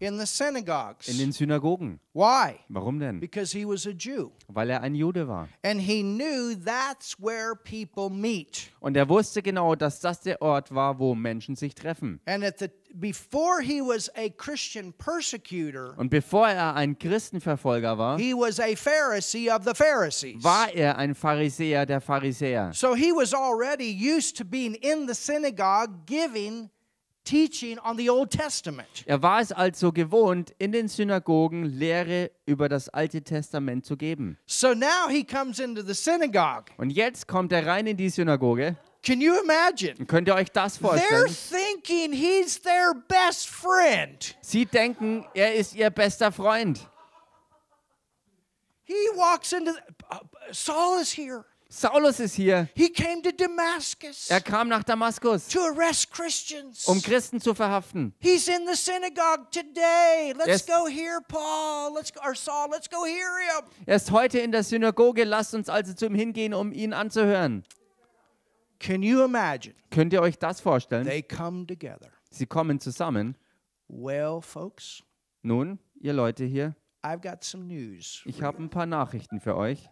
In the synagogues. In den Synagogen. Why? Warum denn? Because he was a Jew. Weil er ein Jude war. And he knew that's where people meet. Und er wusste genau, dass das der Ort war, wo Menschen sich treffen. And at the before he was a Christian persecutor, und bevor er ein Christenverfolger war, he was a Pharisee of the Pharisees. War er ein Pharisäer der Pharisäer? So he was already used to being in the synagogue giving teaching on the Old Testament. Er war es also gewohnt, in den Synagogen Lehre über das Alte Testament zu geben. So now he comes into the synagogue. Und jetzt kommt er rein in die Synagoge. Can you imagine? Könnt ihr euch das vorstellen? They're thinking he's their best friend. Sie denken, er ist ihr bester Freund. He walks into the, uh, Saul is here. Saulus ist hier. He came to Damascus, er kam nach Damaskus, to arrest Christians. um Christen zu verhaften. He's in the synagogue today. Let's ist, go here, Paul. Let's go, or Saul. Let's go hear him. Er ist heute in der Synagoge. Lasst uns also zu ihm hingehen, um ihn anzuhören. Can you imagine? Könnt ihr euch das vorstellen? They come together. Sie kommen zusammen. Well, folks. Nun, ihr Leute hier. I've got some news. Ich habe ein paar Nachrichten für euch.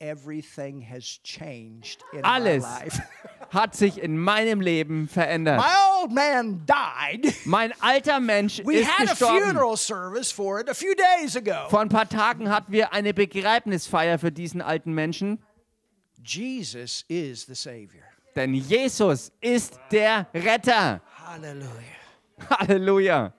Everything has changed in Alles my life. hat sich in meinem Leben verändert. My old man died. Mein alter Mensch We ist had gestorben. A funeral service for it a few days ago. Vor ein paar Tagen hatten wir eine Begräbnisfeier für diesen alten Menschen. Jesus is the savior. Denn Jesus ist der Retter. Halleluja. Halleluja.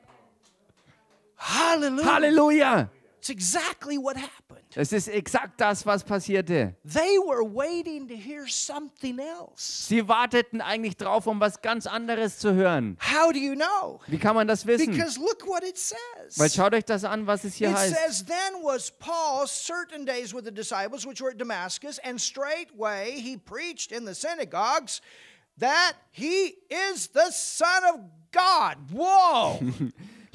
Halleluja. Halleluja. It's exactly what happened. Es ist exakt das, was passierte. They were waiting to hear something else. Sie warteten eigentlich drauf, um was ganz anderes zu hören. How do you know? Wie kann man das wissen? Because look what it says. Weil schaut euch das an, was es hier it heißt. It says then was Paul certain days with the disciples which were at Damascus and straightway he preached in the synagogues that he is the son of God. Whoa.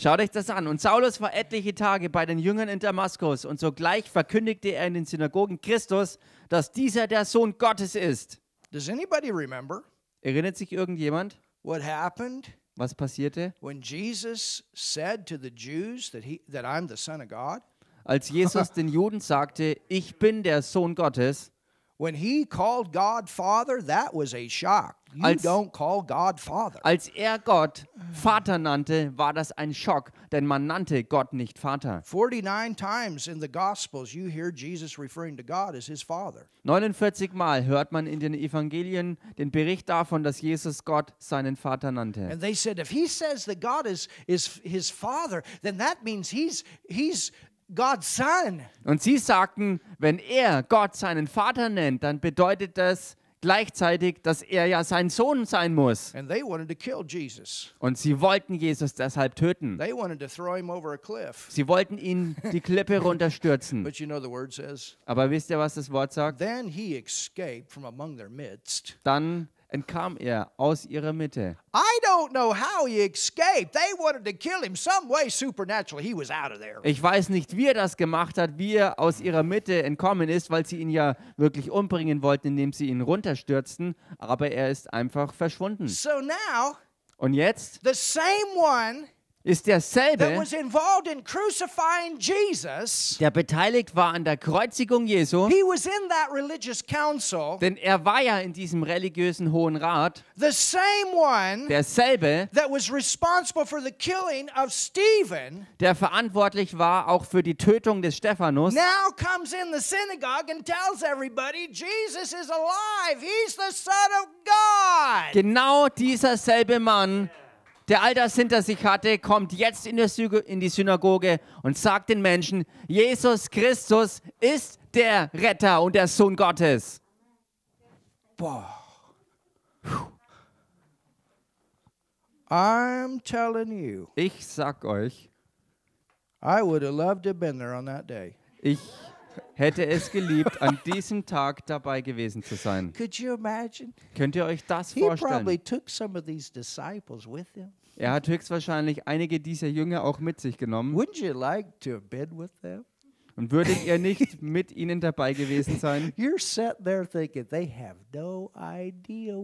Schaut euch das an. Und Saulus war etliche Tage bei den Jüngern in Damaskus und sogleich verkündigte er in den Synagogen Christus, dass dieser der Sohn Gottes ist. Does anybody remember Erinnert sich irgendjemand, what happened was passierte, when Jesus said to the Jews that he that I'm the son of God? als Jesus den Juden sagte, ich bin der Sohn Gottes? When he called God Father, that was a shock. You als, don't call God Father. Als er Gott Vater nannte, war das ein Schock, denn man nannte Gott nicht Vater. 49 times in the Gospels you hear Jesus referring to God as his Father. 49 Mal hört man in den Evangelien den Bericht davon, dass Jesus Gott seinen Vater nannte. And they said if he says that God is is his father, then that means he's he's und sie sagten, wenn er Gott seinen Vater nennt, dann bedeutet das gleichzeitig, dass er ja sein Sohn sein muss. Und sie wollten Jesus deshalb töten. Sie wollten ihn die Klippe runterstürzen. Aber wisst ihr, was das Wort sagt? Dann entkam er aus ihrer Mitte. Ich weiß nicht, wie er das gemacht hat, wie er aus ihrer Mitte entkommen ist, weil sie ihn ja wirklich umbringen wollten, indem sie ihn runterstürzten, aber er ist einfach verschwunden. Und jetzt? The same one ist derselbe, in Jesus, der beteiligt war an der Kreuzigung Jesu. Council, denn er war ja in diesem religiösen Hohen Rat. One, derselbe, Stephen, der verantwortlich war auch für die Tötung des Stephanus. Now comes in the synagogue and tells everybody, Jesus is alive. He's the Son of God. Genau dieser selbe Mann. Yeah der all das hinter sich hatte, kommt jetzt in, in die Synagoge und sagt den Menschen, Jesus Christus ist der Retter und der Sohn Gottes. Boah. I'm telling you. Ich sag euch. I would have loved to have been there on that day. Ich hätte es geliebt, an diesem Tag dabei gewesen zu sein. Could you imagine? Könnt ihr euch das vorstellen? He probably took some of these disciples with him. Er hat höchstwahrscheinlich einige dieser Jünger auch mit sich genommen. Wouldn't you like to have been with them? Und würdet ihr nicht mit ihnen dabei gewesen sein?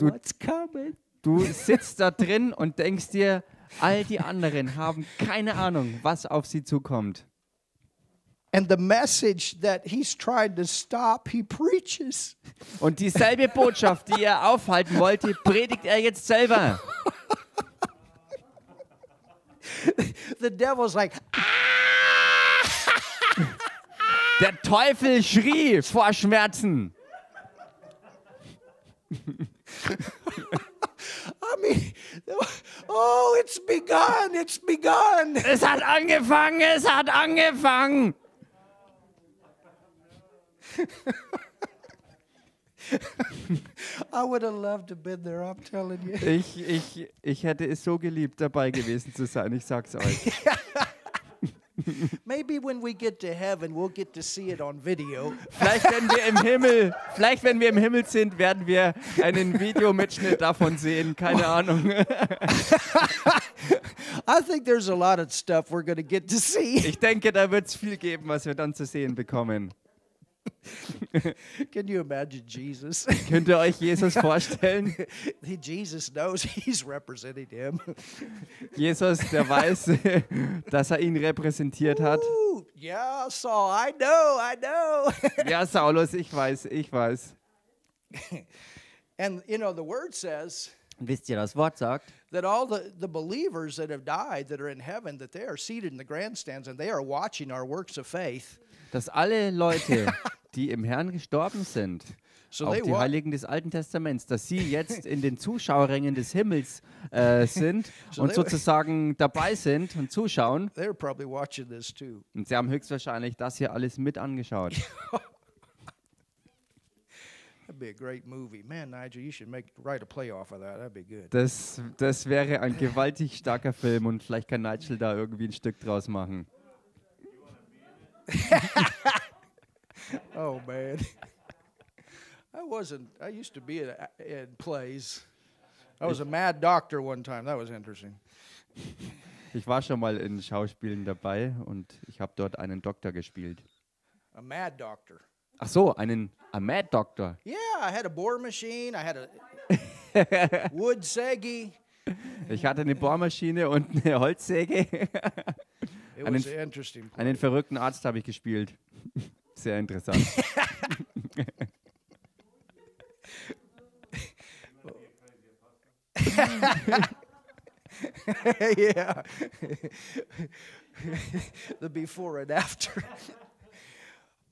du, Du sitzt da drin und denkst dir, all die anderen haben keine Ahnung, was auf sie zukommt. And the message that he's trying to stop, he preaches. Und dieselbe Botschaft, die er aufhalten wollte, predigt er jetzt selber. The devil's like, ah! Der Teufel schrie vor Schmerzen. I mean, oh, it's begun, it's begun. Es hat angefangen, es hat angefangen. I would have loved to been there, I'm telling you. Ich, ich, ich hätte es so geliebt, dabei gewesen zu sein, ich sag's euch. Maybe when we get to heaven, we'll get to see it on video. Vielleicht wenn wir im Himmel, vielleicht wenn wir im Himmel sind, werden wir einen Videomitschnitt davon sehen. Keine Ahnung. I think there's a lot of stuff we're gonna get to see. Ich denke, da wird's viel geben, was wir dann zu sehen bekommen. Can you imagine Jesus? Könnt ihr euch Jesus vorstellen? Jesus knows he's representing him. Jesus, der weiß, dass er ihn repräsentiert hat. Ooh, yeah, Saul, I know, I know. ja, Saulus, ich weiß, ich weiß. And you know the word says Wisst ihr, das Wort sagt, that all the, the believers that have died that are in heaven that they are seated in the grandstands and they are watching our works of faith. Dass alle Leute die im Herrn gestorben sind, so auch die what? Heiligen des Alten Testaments, dass sie jetzt in den Zuschauerrängen des Himmels äh, sind so und sozusagen dabei sind und zuschauen. Und sie haben höchstwahrscheinlich das hier alles mit angeschaut. Das, das wäre ein gewaltig starker Film und vielleicht kann Nigel da irgendwie ein Stück draus machen. oh man, I wasn't. I used to be in, in plays. I was a mad doctor one time. That was interesting. Ich war schon mal in Schauspielen dabei und ich habe dort einen Doktor gespielt. A mad doctor. Ach so, einen a mad doctor. Yeah, I had a bore machine. I had a wood saggy. Ich hatte eine Bohrmaschine und eine Holzsäge. Einen, an einen verrückten Arzt habe ich gespielt. Sehr interessant. yeah. the before and after.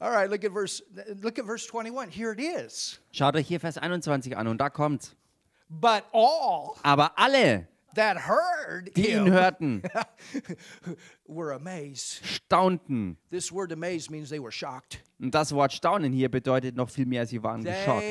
All right, look at verse look at verse 21. Here it is. Schaut euch hier Vers 21 an und da kommt's. But all. Aber alle die ihn hörten, staunten. Und das Wort staunen hier bedeutet noch viel mehr, sie waren geschockt.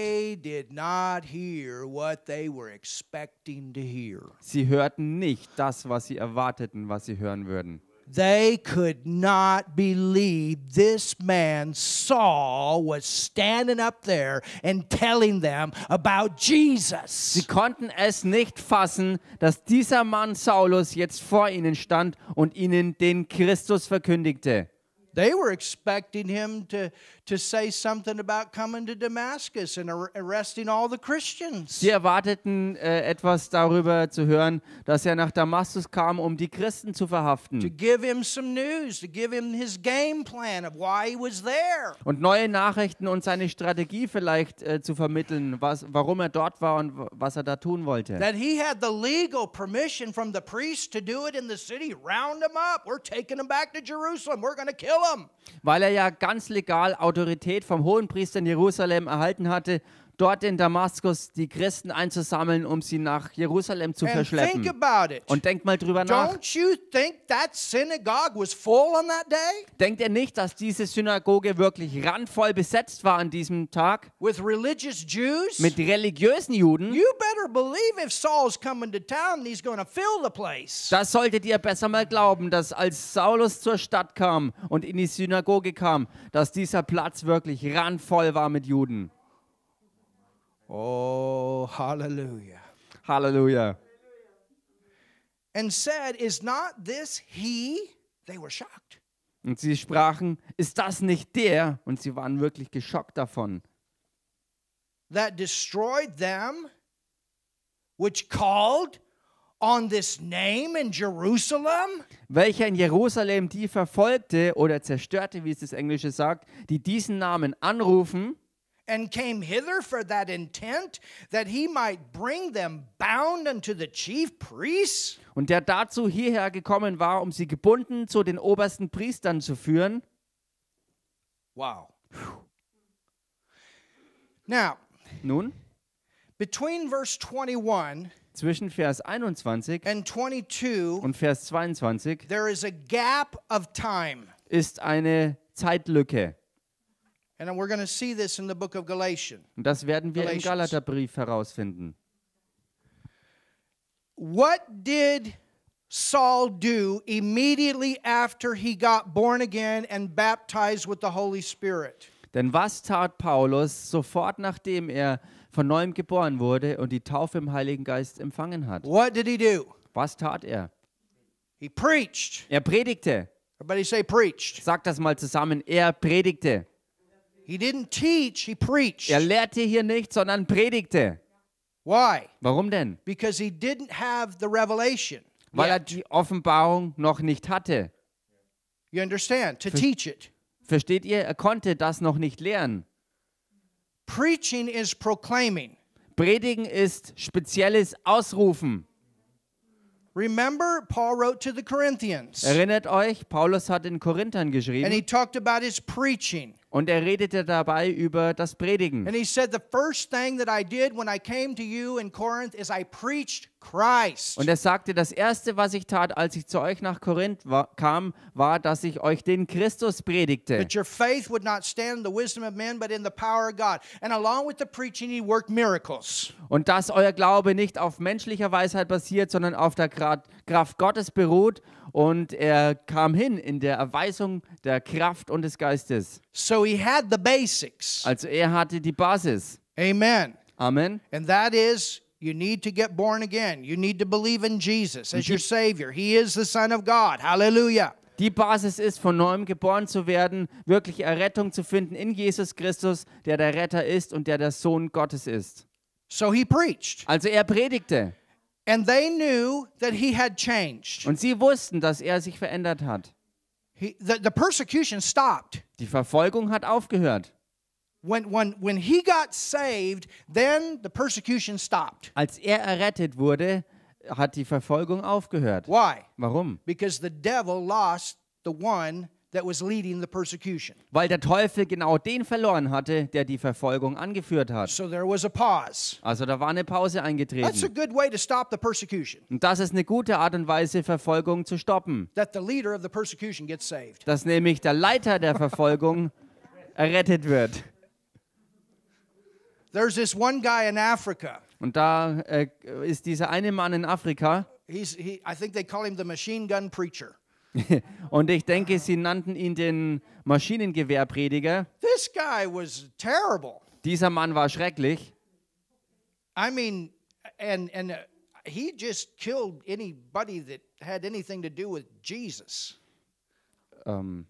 Sie hörten nicht das, was sie erwarteten, was sie hören würden. They could not believe this man, Saul, was standing up there and telling them about Jesus. Sie konnten es nicht fassen, dass dieser Mann Saulus jetzt vor ihnen stand und ihnen den Christus verkündigte. They were expecting him to, to say something about coming to Damascus and arresting all the Christians. Sie erwarteten äh, etwas darüber zu hören, dass er nach Damaskus kam, um die Christen zu verhaften. To give him some news, to give him his game plan of why he was there. Und neue Nachrichten und seine Strategie vielleicht äh, zu vermitteln, was, warum er dort war und was er da tun wollte. That he had the legal permission from the priest to do it in the city. Round them up. We're taking them back to Jerusalem. We're going to kill Weil er ja ganz legal Autorität vom Hohenpriester in Jerusalem erhalten hatte dort in Damaskus die Christen einzusammeln, um sie nach Jerusalem zu And verschleppen. Think about it. Und denkt mal drüber nach. Don't you think that synagogue was full on that day? Denkt ihr nicht, dass diese Synagoge wirklich randvoll besetzt war an diesem Tag? With religious Jews? Mit religiösen Juden? You better believe if Saul's coming to town, he's going to fill the place. Das solltet ihr besser mal glauben, dass als Saulus zur Stadt kam und in die Synagoge kam, dass dieser Platz wirklich randvoll war mit Juden. Oh, hallelujah. Hallelujah. And said, Is not this he? They were shocked. Und sie sprachen, ist das nicht der? Und sie waren wirklich geschockt davon. That destroyed them, which called on this name in Jerusalem? Welcher in Jerusalem die verfolgte oder zerstörte, wie es das Englische sagt, die diesen Namen anrufen and came hither for that intent, that he might bring them bound unto the chief priests? Und der dazu hierher gekommen war, um sie gebunden zu den obersten Priestern zu führen. Wow. Now, nun, between verse 21 zwischen Vers 21 and 22 und Vers 22 there is a gap of time. ist eine Zeitlücke. And we're going to see this in the book of Galatians. Und das werden wir Galatians. im Galaterbrief herausfinden. What did Saul do immediately after he got born again and baptized with the Holy Spirit? Denn was tat Paulus sofort nachdem er von neuem geboren wurde und die Taufe im Heiligen Geist empfangen hat? What did he do? Was tat er? He preached. Er predigte. Everybody say preached. Sag das mal zusammen, er predigte. He didn't teach, he preached. Er lehrte hier nicht, sondern predigte. Why? Warum denn? Because he didn't have the revelation. Weil er die Offenbarung noch nicht hatte. You understand? To teach it. Versteht ihr? Er konnte das noch nicht lehren. Preaching is proclaiming. Predigen ist spezielles Ausrufen. Remember, Paul wrote to the Corinthians. Erinnert euch, Paulus hat den Korinthern geschrieben. And he talked about his preaching. Und er redete dabei über das Predigen. And he said the first thing that I did when I came to you in Corinth is I preached Christ. Und er sagte, das erste, was ich tat, als ich zu euch nach Korinth war, kam, war, dass ich euch den Christus predigte. That your faith would not stand in the wisdom of men, but in the power of God. And along with the preaching he worked miracles. Und dass euer Glaube nicht auf menschlicher Weisheit basiert, sondern auf der Kraft Gottes beruht und er kam hin in der Erweisung der Kraft und des Geistes. So he had the basics. Also er hatte die Basis. Amen. Amen. And that is You need to get born again. You need to believe in Jesus as your Savior. He is the Son of God. Hallelujah. Die Basis ist, von neuem geboren zu werden, wirklich Errettung zu finden in Jesus Christus, der der Retter ist und der der Sohn Gottes ist. So he preached. Also er predigte. And they knew that he had changed. Und sie wussten, dass er sich verändert hat. He, the, the persecution stopped. Die Verfolgung hat aufgehört. When, when, when he got saved, then the persecution stopped. Als er errettet wurde, hat die Verfolgung aufgehört. Why? Warum? Because the devil lost the one weil der Teufel genau den verloren hatte, der die Verfolgung angeführt hat. So also da war eine Pause eingetreten. Und das ist eine gute Art und Weise, Verfolgung zu stoppen. Dass nämlich der Leiter der Verfolgung errettet wird. There's this one guy in Africa. Und da äh, ist dieser eine Mann in Afrika. He's, he, I think they call him the machine gun preacher. Und ich denke, sie nannten ihn den Maschinengewehrprediger. This guy was terrible. Dieser Mann war schrecklich. I mean, and and uh, he just killed anybody that had anything to do with Jesus. Ähm,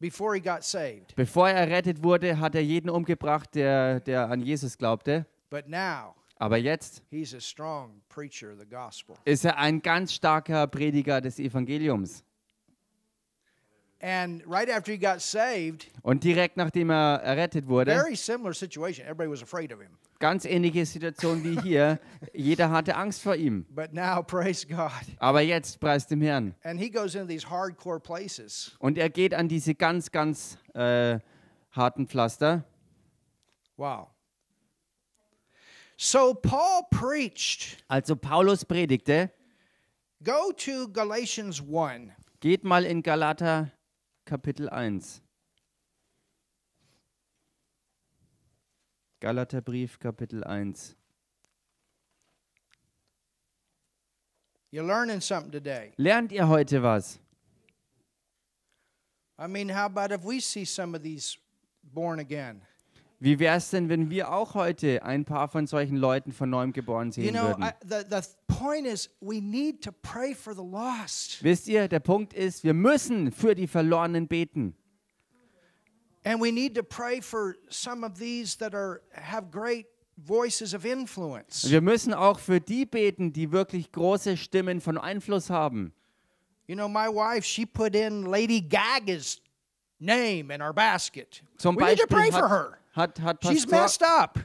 Before he got saved. Bevor er errettet wurde, hat er jeden umgebracht, der, der an Jesus glaubte. But now, aber jetzt ist er ein ganz starker Prediger des Evangeliums. And right after he got saved, und direkt nachdem er errettet wurde, very similar situation. Everybody was afraid of him. Ganz ähnliche Situation wie hier. Jeder hatte Angst vor ihm. But now, praise God. Aber jetzt preist dem Herrn. And he goes into these hardcore places. Und er geht an diese ganz, ganz äh, harten Pflaster. Wow. So Paul preached. Also Paulus predigte. Go to Galatians 1. Geht mal in Galater Kapitel 1. Galaterbrief Kapitel 1. You're learning something today. Lernt ihr heute was? I mean, how about if we see some of these born again? Wie wäre es denn, wenn wir auch heute ein paar von solchen Leuten von neuem geboren sehen würden? Wisst ihr, der Punkt ist, wir müssen für die Verlorenen beten. Und wir müssen auch für die beten, die wirklich große Stimmen von Einfluss haben. You know, my wife, she put in Lady Gaga's name in our basket. Zum we Beispiel need to pray for her hat, hat Pastor, She's messed up.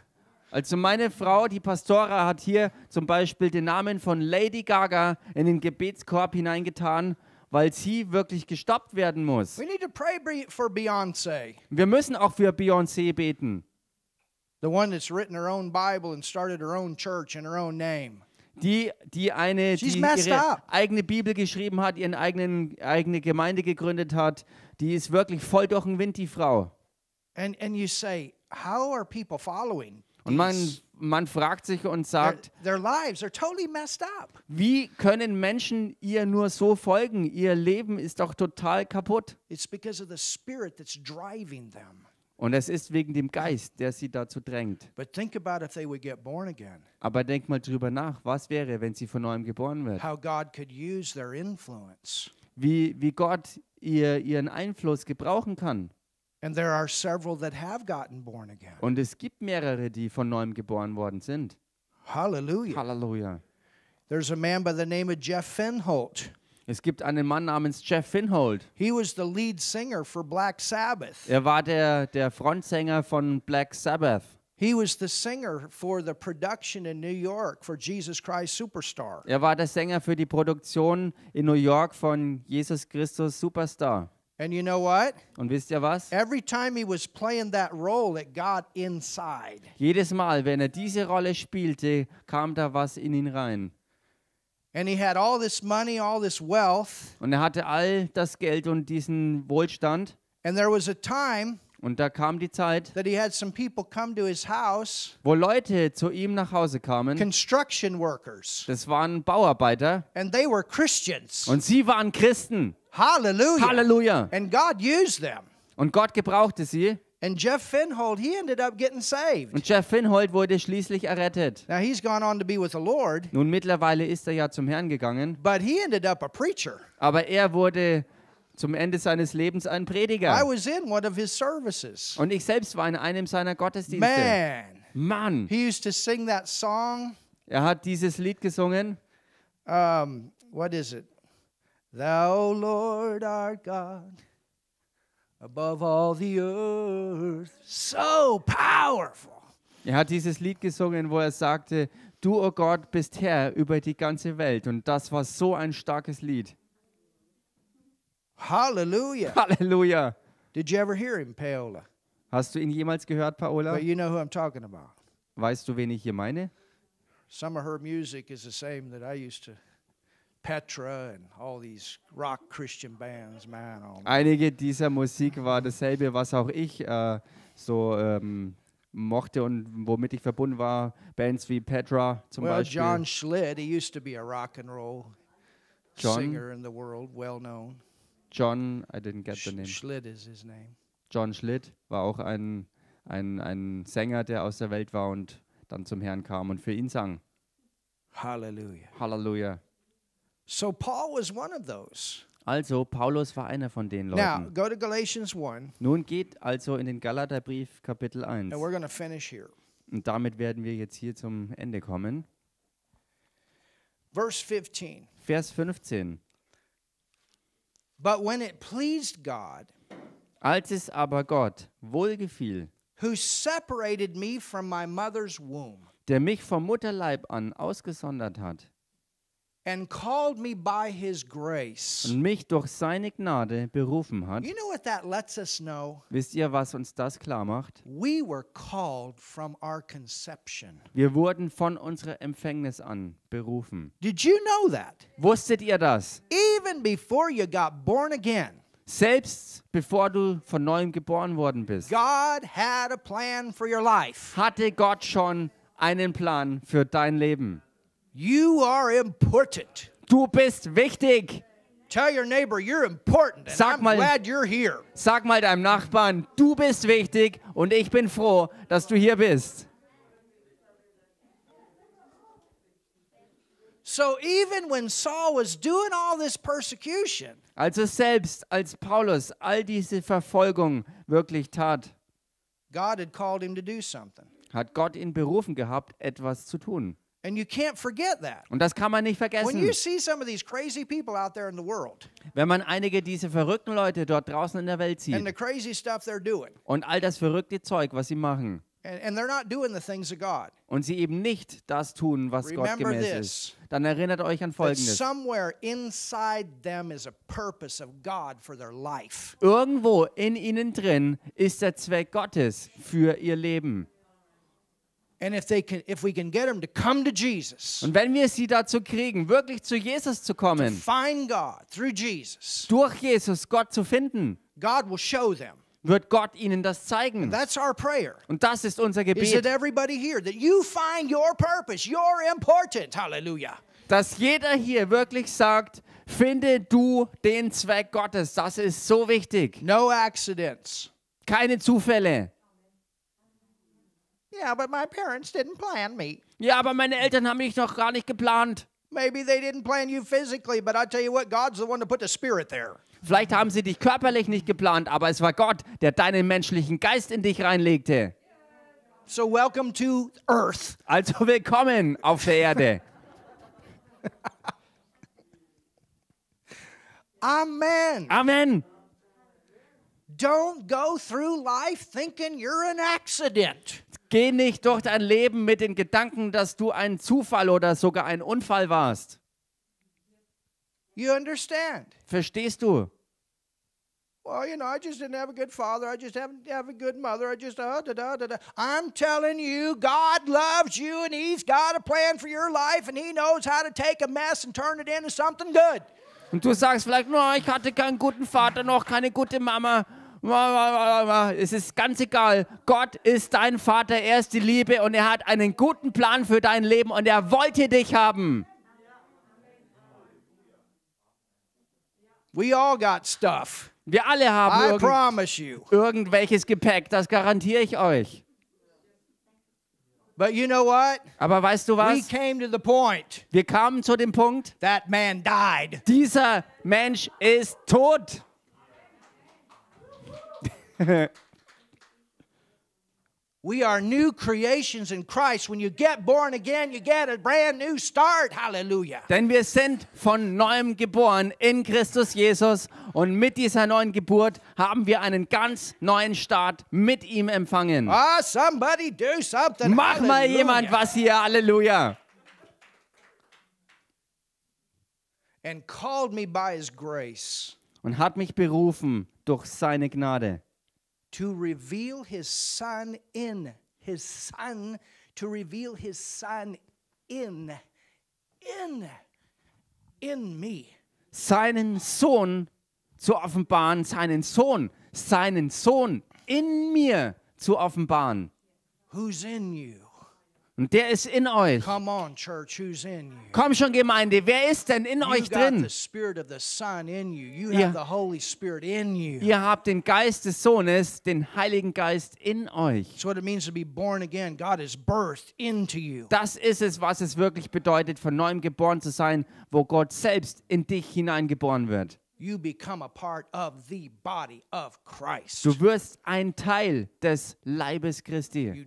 Also meine Frau, die Pastora, hat hier zum Beispiel den Namen von Lady Gaga in den Gebetskorb hineingetan, weil sie wirklich gestoppt werden muss. We need to pray for Beyonce. Wir müssen auch für Beyoncé beten. The one that's written her own Bible and started her own church in her own name. Die, die eine die ihre eigene Bibel geschrieben hat, ihren eigenen eigene Gemeinde gegründet hat, die ist wirklich voll durch den Wind, die Frau. And, and you say, how are people following? Und man, man fragt sich und sagt, their, their lives are totally messed up. wie können Menschen ihr nur so folgen? Ihr Leben ist doch total kaputt. It's because of the spirit that's driving them. Und es ist wegen dem Geist, der sie dazu drängt. Aber denk mal drüber nach, was wäre, wenn sie von neuem geboren wird? Wie, wie Gott ihr, ihren Einfluss gebrauchen kann. Und es gibt mehrere, die von neuem geboren worden sind. Halleluja. Halleluja. There's a man by the name of Jeff Finholt. Es gibt einen Mann namens Jeff Finholt. He was the lead singer for Black Sabbath. Er war der der Frontsänger von Black Sabbath. He was the singer for the production in New York for Jesus Christ Superstar. Er war der Sänger für die Produktion in New York von Jesus Christus Superstar. And you know what? Und wisst ihr was? Every time he was playing that role, it got inside. Jedes Mal, wenn er diese Rolle spielte, kam da was in ihn rein. And he had all this money, all this wealth. Und er hatte all das Geld und diesen Wohlstand. And there was a time und da kam die Zeit, house, wo Leute zu ihm nach Hause kamen. Construction workers. Das waren Bauarbeiter. Und sie waren Christen. Halleluja. Halleluja. And God used them. Und Gott gebrauchte sie. And Jeff Finhold, he ended up getting saved. Und Jeff Finhold wurde schließlich errettet. Now he's gone on to be with the Lord. Nun mittlerweile ist er ja zum Herrn gegangen. But he ended up a preacher. Aber er wurde zum Ende seines Lebens ein Prediger. I was in one of his services. Und ich selbst war in einem seiner Gottesdienste. Man. Mann. He used to sing that song. Er hat dieses Lied gesungen. Um, what is it? Thou, Lord, art God above all the earth. So powerful. Er hat dieses Lied gesungen, wo er sagte, du, o oh Gott, bist Herr über die ganze Welt. Und das war so ein starkes Lied. Halleluja. Halleluja. Did you ever hear him, Paola? Hast du ihn jemals gehört, Paola? But you know who I'm talking about. Weißt du, wen ich hier meine? Some of her music is the same that I used to Petra all rock bands, oh, man. Einige dieser Musik war dasselbe, was auch ich äh, so ähm, mochte und womit ich verbunden war. Bands wie Petra zum well, Beispiel. John Schlitt, he used to be a rock and roll John, singer in the world, well known. John, I didn't get the name. Schlitt is his name. John Schlitt war auch ein, ein, ein Sänger, der aus der Welt war und dann zum Herrn kam und für ihn sang. Halleluja. Halleluja. So Paul was one of those. Also Paulus war einer von den Leuten. Now, go to Galatians 1. Nun geht also in den Galaterbrief Kapitel 1. And we're going finish here. Und damit werden wir jetzt hier zum Ende kommen. Verse 15. Vers 15. But when it pleased God, als es aber Gott wohlgefiel, who separated me from my mother's womb, der mich vom Mutterleib an ausgesondert hat, and called me by his grace. und mich durch seine Gnade berufen hat, You know what that lets us know? wisst ihr, was uns das klar macht? We were called from our conception. Wir wurden von unserer Empfängnis an berufen. Did you know that? Wusstet ihr das? Even before you got born again, Selbst bevor du von neuem geboren worden bist, God had a plan for your life. hatte Gott schon einen Plan für dein Leben. You are important. Du bist wichtig. Tell your neighbor you're important and sag I'm mal, glad you're here. Sag mal deinem Nachbarn, du bist wichtig und ich bin froh, dass du hier bist. So even when Saul was doing all this persecution, also selbst als Paulus all diese Verfolgung wirklich tat, God had called him to do something. hat Gott ihn berufen gehabt, etwas zu tun. And you can't forget that. Und das kann man nicht vergessen. Wenn man einige dieser verrückten Leute dort draußen in der Welt sieht doing, und all das verrückte Zeug, was sie machen, and, and und sie eben nicht das tun, was Remember Gott gemäß this, ist, dann erinnert euch an Folgendes. Irgendwo in ihnen drin ist der Zweck Gottes für ihr Leben. And if they can, if we can get them to come to Jesus, und wenn wir sie dazu kriegen, wirklich zu Jesus zu kommen, find God through Jesus, durch Jesus Gott zu finden, God will show them. wird Gott ihnen das zeigen. That's our prayer. Und das ist unser Gebet. Is everybody here that you find your purpose, you're important. Hallelujah. Dass jeder hier wirklich sagt, finde du den Zweck Gottes. Das ist so wichtig. No accidents. Keine Zufälle. Yeah, but my parents didn't plan me. Ja, aber meine Eltern haben mich noch gar nicht geplant. Maybe they didn't plan you physically, but I tell you what, God's the one to put the spirit there. Vielleicht haben sie dich körperlich nicht geplant, aber es war Gott, der deinen menschlichen Geist in dich reinlegte. So welcome to Earth. Also willkommen auf der Erde. Amen. Amen. Don't go through life thinking you're an accident. Geh nicht durch dein Leben mit den Gedanken, dass du ein Zufall oder sogar ein Unfall warst. You understand? Verstehst du? Well, you know, I just didn't have a good father. I just haven't have a good mother. I just uh, da da da da. I'm telling you, God loves you, and He's got a plan for your life, and He knows how to take a mess and turn it into something good. Und du sagst vielleicht, no, ich hatte keinen guten Vater noch, keine gute Mama. Es ist ganz egal. Gott ist dein Vater, er ist die Liebe und er hat einen guten Plan für dein Leben und er wollte dich haben. We all got stuff. Wir alle haben irgend you. irgendwelches Gepäck, das garantiere ich euch. But you know what? Aber weißt du was? We came to the point. Wir kamen zu dem Punkt. That man died. Dieser Mensch ist tot. we are new creations in Christ. When you get born again, you get a brand new start. Hallelujah. Denn wir sind von neuem geboren in Christus Jesus und mit dieser neuen Geburt haben wir einen ganz neuen Start mit ihm empfangen. Ah, somebody do something. Mach Halleluja. mal jemand was hier. Halleluja. And called me by his grace. Und hat mich berufen durch seine Gnade. to reveal his son in his son to reveal his son in in in me seinen sohn zu offenbaren seinen sohn seinen sohn in mir zu offenbaren who's in you Und der ist in euch. Come on, Church, who's in you? Komm schon, Gemeinde, wer ist denn in euch drin? Ihr habt den Geist des Sohnes, den Heiligen Geist in euch. Das ist es, was es wirklich bedeutet, von neuem geboren zu sein, wo Gott selbst in dich hineingeboren wird. You become a part of the body of Christ. Du wirst ein Teil des Leibes Christi. You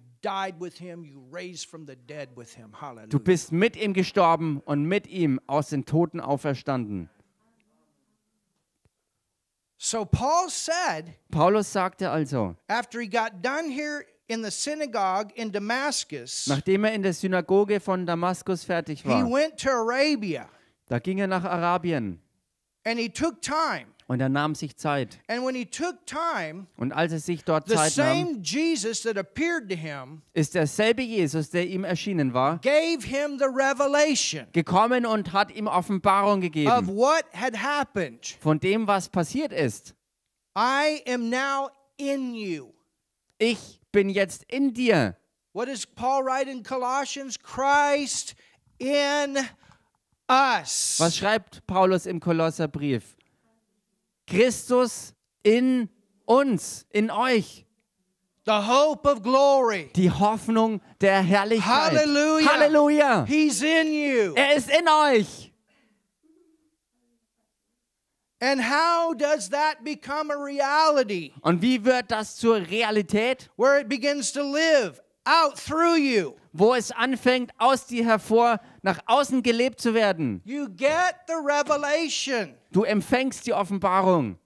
Du bist mit ihm gestorben und mit ihm aus den Toten auferstanden. So Paul said, Paulus sagte also, after he got done here in the synagogue in Damascus, nachdem er in der Synagoge von Damaskus fertig war, he went to Arabia. Da ging er nach Arabien. And he took time. Und er nahm sich Zeit. Time, und als er sich dort Zeit nahm, him, ist derselbe Jesus, der ihm erschienen war, gekommen und hat ihm Offenbarung gegeben von dem, was passiert ist. Ich bin jetzt in dir. What does Paul write in Colossians? Christ in us. Was schreibt Paulus im Kolosserbrief? Christus in uns, in euch. The hope of glory. Die Hoffnung der Herrlichkeit. Halleluja. Halleluja. He's in you. Er ist in euch. And how does that become a reality? Und wie wird das zur Realität? Where it begins to live out through you. Wo es anfängt, aus dir hervor nach außen gelebt zu werden. You get the revelation. Du empfängst die Offenbarung.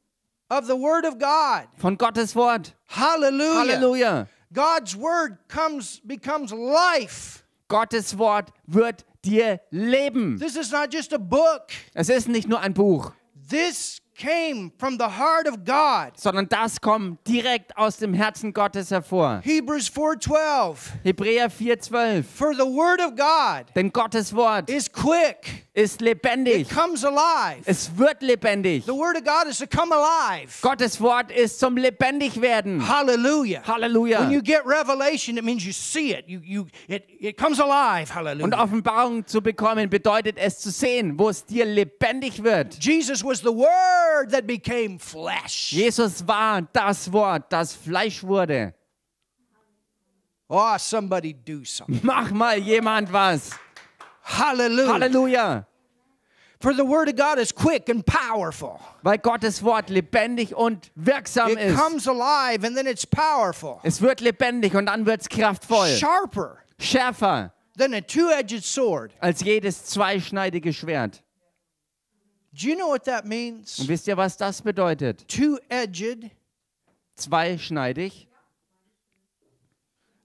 Of the word of God. Von Gottes Wort. Halleluja. Halleluja. God's word comes becomes life. Gottes Wort wird dir Leben. This is not just a book. Es ist nicht nur ein Buch. This came from the heart of God. Sondern das kommt direkt aus dem Herzen Gottes hervor. Hebrews 4:12. Hebräer 4:12. For the word of God. Denn Gottes Wort is quick. Ist lebendig. It comes alive. Es wird lebendig. The word of God is to come alive. Gottes Wort ist zum lebendig werden. Hallelujah. Hallelujah. When you get revelation it means you see it. You you it it comes alive. Hallelujah. Und Offenbarung zu bekommen bedeutet es zu sehen, wo es dir lebendig wird. Jesus was the word word that became flesh. Jesus war das Wort, das Fleisch wurde. Oh, somebody do something. Mach mal jemand was. Halleluja. Halleluja. For the word of God is quick and powerful. Weil Gottes Wort lebendig und wirksam it ist. It comes alive and then it's powerful. Es wird lebendig und dann wird's kraftvoll. Sharper. Schärfer. Than a two-edged sword. Als jedes zweischneidige Schwert. Do you know what that means? Und wisst ihr, was das bedeutet? Two-edged. Zweischneidig.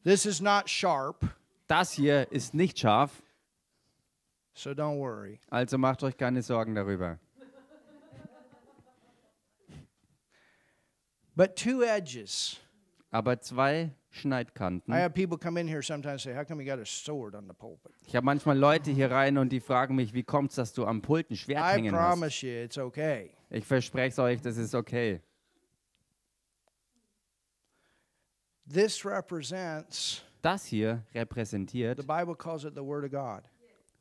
This is not sharp. Das hier ist nicht scharf. So don't worry. Also macht euch keine Sorgen darüber. But two edges. Aber zwei Schneidkanten. Ich habe manchmal Leute hier rein und die fragen mich, wie kommt es, dass du am Pult ein Schwert hängen hast? you, it's okay. Ich verspreche es euch, das ist okay. This represents Das hier repräsentiert, the Bible calls it the word of God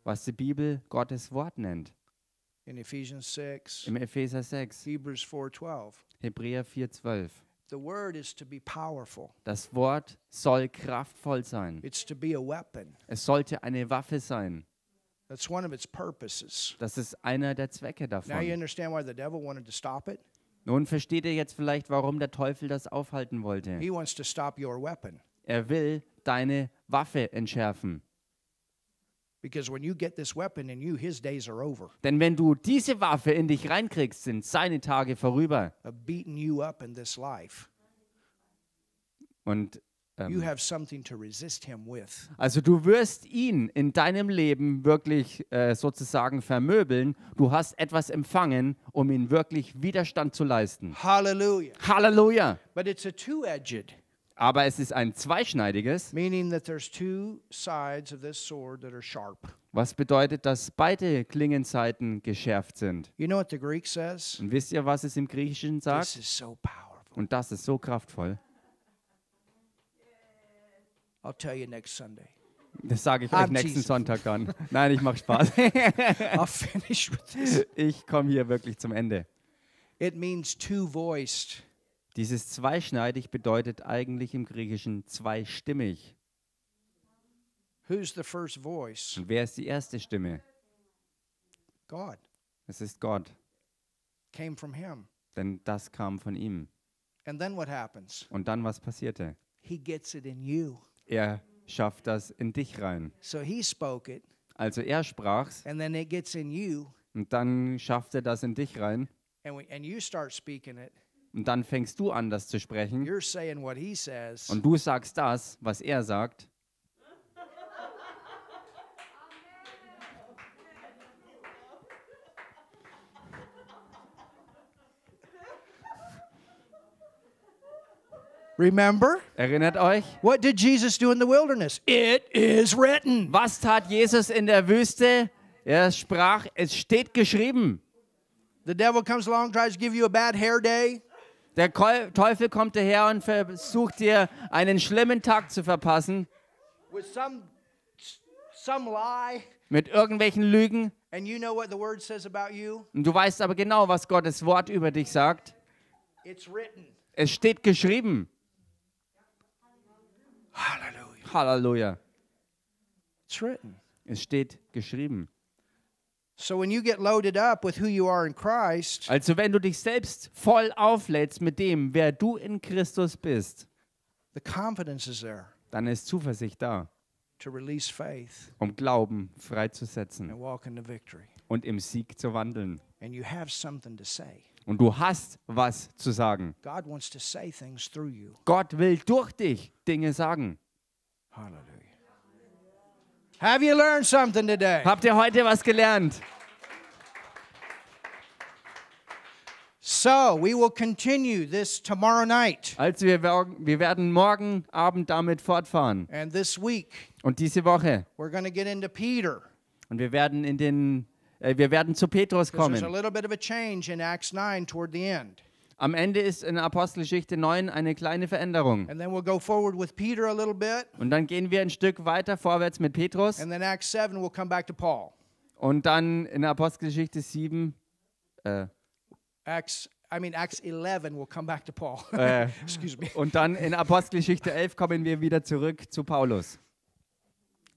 was die Bibel Gottes Wort nennt. in Ephesians 6, Im Epheser 6, Hebrews 4:12. Hebräer 4,12. Das Wort soll kraftvoll sein. Es sollte eine Waffe sein. Das ist einer der Zwecke davon. Nun versteht ihr jetzt vielleicht, warum der Teufel das aufhalten wollte. Er will deine Waffe entschärfen. Denn wenn du diese Waffe in dich reinkriegst, sind seine Tage vorüber. Und ähm, also du wirst ihn in deinem Leben wirklich äh, sozusagen vermöbeln. Du hast etwas empfangen, um ihn wirklich Widerstand zu leisten. Halleluja. Halleluja. But it's a two-edged. Aber es ist ein zweischneidiges. Was bedeutet, dass beide Klingenseiten geschärft sind. You know Und wisst ihr, was es im Griechischen sagt? So Und das ist so kraftvoll. Das sage ich I'm euch nächsten Jesus. Sonntag dann. Nein, ich mache Spaß. ich komme hier wirklich zum Ende. It means two voiced. Dieses zweischneidig bedeutet eigentlich im Griechischen zweistimmig. Who's the first voice? Und wer ist die erste Stimme? God. Es ist Gott. Came from him. Denn das kam von ihm. And then what happens? Und dann was passierte? He gets it in you. Er schafft das in dich rein. So he spoke it. Also er sprach's. And then it gets in you. Und dann schafft er das in dich rein. And, we, and you start speaking it. Und dann fängst du an, das zu sprechen. Und du sagst das, was er sagt. Remember? Erinnert euch? What did Jesus do in the wilderness? It is written. Was tat Jesus in der Wüste? Er sprach, es steht geschrieben. The devil comes along tries to give you a bad hair day. Der Teufel kommt daher und versucht dir einen schlimmen Tag zu verpassen. Mit irgendwelchen Lügen. Und du weißt aber genau, was Gottes Wort über dich sagt. Es steht geschrieben. Halleluja. Halleluja. Es steht geschrieben also wenn du dich selbst voll auflädst mit dem, wer du in Christus bist, dann ist Zuversicht da, um Glauben freizusetzen und im Sieg zu wandeln. Und du hast was zu sagen. Gott will durch dich Dinge sagen. Halleluja. Have you learned something today? Habt ihr heute was gelernt? So, we will continue this tomorrow night. Also wir, wir werden morgen Abend damit fortfahren. And this week. Und diese Woche. We're going to get into Peter. Und wir werden in den äh, wir werden zu Petrus kommen. There's a little bit of a change in Acts 9 toward the end. Am Ende ist in Apostelgeschichte 9 eine kleine Veränderung. We'll bit, und dann gehen wir ein Stück weiter vorwärts mit Petrus. We'll und dann in Apostelgeschichte 7 äh, Acts I mean Acts 11 we'll come back to Paul. Äh, Excuse me. Und dann in Apostelgeschichte 11 kommen wir wieder zurück zu Paulus.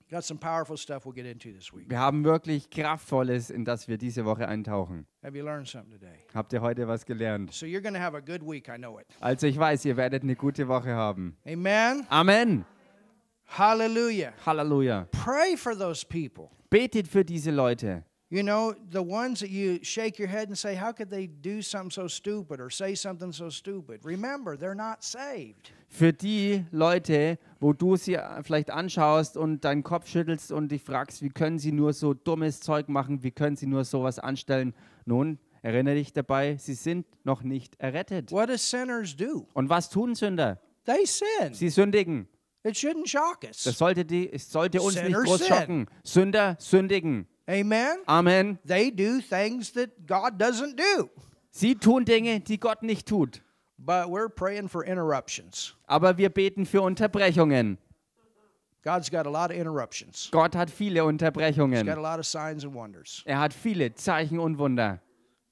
Got some powerful stuff we'll get into this week. Wir haben wirklich kraftvolles, in das wir diese Woche eintauchen. Have you learned something today? Habt ihr heute was gelernt? So you're going have a good week, I know it. Also ich weiß, ihr werdet eine gute Woche haben. Amen. Amen. Hallelujah. Halleluja. Pray for those people. Betet für diese Leute. You know, the ones that you shake your head and say, How could they do something so stupid or say something so stupid? Remember, they're not saved. Für die Leute, wo du sie vielleicht anschaust und deinen Kopf schüttelst und dich fragst, wie können sie nur so dummes Zeug machen, wie können sie nur sowas anstellen? Nun, erinnere dich dabei, sie sind noch nicht errettet. What sinners do? Und was tun Sünder? They sin. Sie sündigen. It shouldn't shock us. Das sollte, die, es sollte uns Sinner nicht groß sin. schocken. Sünder sündigen. Amen. Amen. They do things that God doesn't do. Sie tun Dinge, die Gott nicht tut. But we're praying for interruptions. Aber wir beten für Unterbrechungen. God's got a lot of interruptions. Gott hat viele Unterbrechungen. He's got a lot of signs and wonders. Er hat viele Zeichen und Wunder.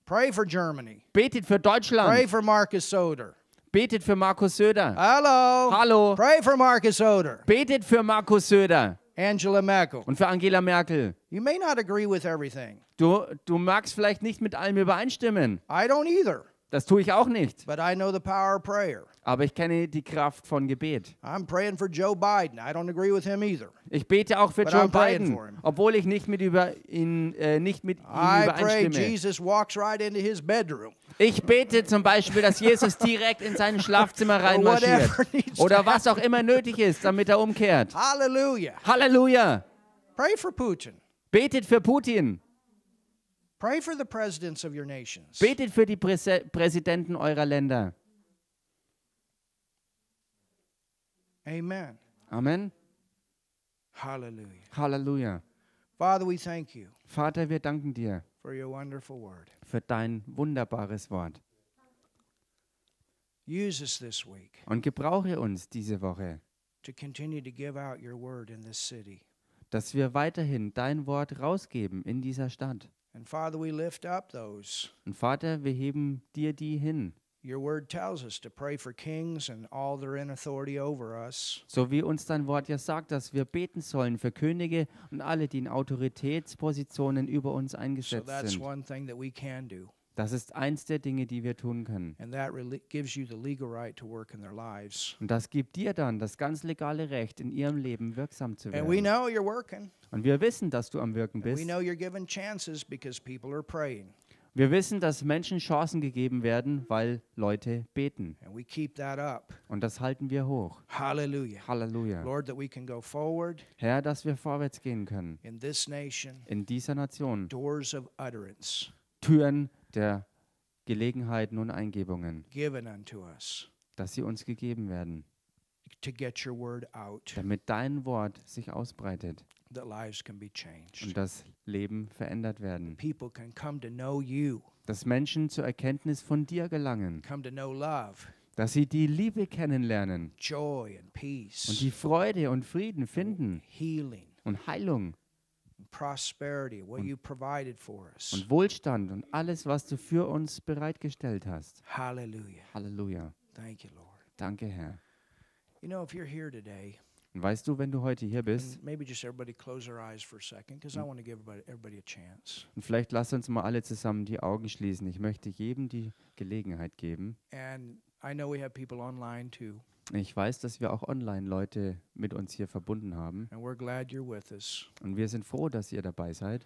Pray for Germany. Betet für Deutschland. Pray for Marcus Söder. Betet für Markus Söder. Hallo. Hallo. Pray for Marcus Söder. Betet für Markus Söder. Angela Merkel. Und für Angela Merkel. You may not agree with everything. Du, du magst vielleicht nicht mit allem übereinstimmen. I don't either. Das tue ich auch nicht. But I know the power of prayer. Aber ich kenne die Kraft von Gebet. Ich bete auch für But Joe I'm Biden, obwohl ich nicht mit über ihn äh, nicht mit ihm übereinstimme. I pray Jesus walks right into his bedroom. Ich bete zum Beispiel, dass Jesus direkt in sein Schlafzimmer reinmarschiert. Oder was auch immer nötig ist, damit er umkehrt. Halleluja. Halleluja. Pray for Putin. Betet für Putin. Pray for the presidents of your nations. Betet für die Präse Präsidenten eurer Länder. Amen. Amen. Halleluja. Halleluja. Father, we thank you. Vater, wir danken dir für dein wunderbares Wort. Und gebrauche uns diese Woche, dass wir weiterhin dein Wort rausgeben in dieser Stadt. Und Vater, wir heben dir die hin. So wie uns dein Wort ja sagt, dass wir beten sollen für Könige und alle, die in Autoritätspositionen über uns eingesetzt sind. Das ist eins der Dinge, die wir tun können. Und das gibt dir dann das ganz legale Recht, in ihrem Leben wirksam zu werden. Und wir wissen, dass du am Wirken bist. Wir wissen, dass Menschen Chancen gegeben werden, weil Leute beten. Und das halten wir hoch. Halleluja. Halleluja. Lord, forward, Herr, dass wir vorwärts gehen können. In, nation, in dieser Nation. Türen der Gelegenheiten und Eingebungen. Us, dass sie uns gegeben werden. Damit dein Wort sich ausbreitet. Und dass Leben verändert werden. Dass Menschen zur Erkenntnis von dir gelangen. Dass sie die Liebe kennenlernen. Und die Freude und Frieden finden. Und Heilung. Und, und Wohlstand und alles, was du für uns bereitgestellt hast. Halleluja. Halleluja. Danke, Herr. You know, if you're here today, und weißt du, wenn du heute hier bist, hm. und vielleicht lass uns mal alle zusammen die Augen schließen. Ich möchte jedem die Gelegenheit geben. Ich weiß, dass wir auch online Leute mit uns hier verbunden haben. Und wir sind froh, dass ihr dabei seid.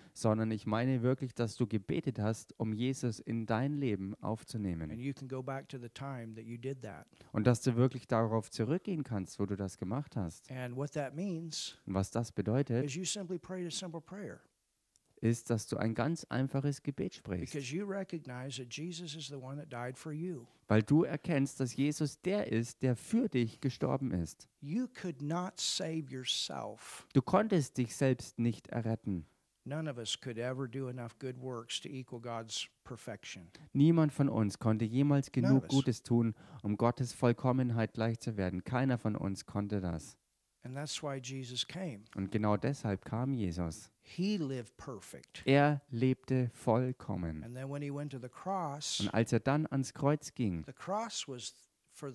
sondern ich meine wirklich, dass du gebetet hast, um Jesus in dein Leben aufzunehmen. Und dass du wirklich darauf zurückgehen kannst, wo du das gemacht hast. Und was das bedeutet, ist, dass du ein ganz einfaches Gebet sprichst. Weil du erkennst, dass Jesus der ist, der für dich gestorben ist. Du konntest dich selbst nicht erretten. None of us could ever do enough good works to equal God's perfection. Niemand von uns konnte jemals genug Gutes tun, um Gottes Vollkommenheit gleich zu werden. Keiner von uns konnte das. And that's why Jesus came. Und genau deshalb kam Jesus. He lived perfect. Er lebte vollkommen. And then when he went to the cross, Und als er dann ans Kreuz ging, the cross was for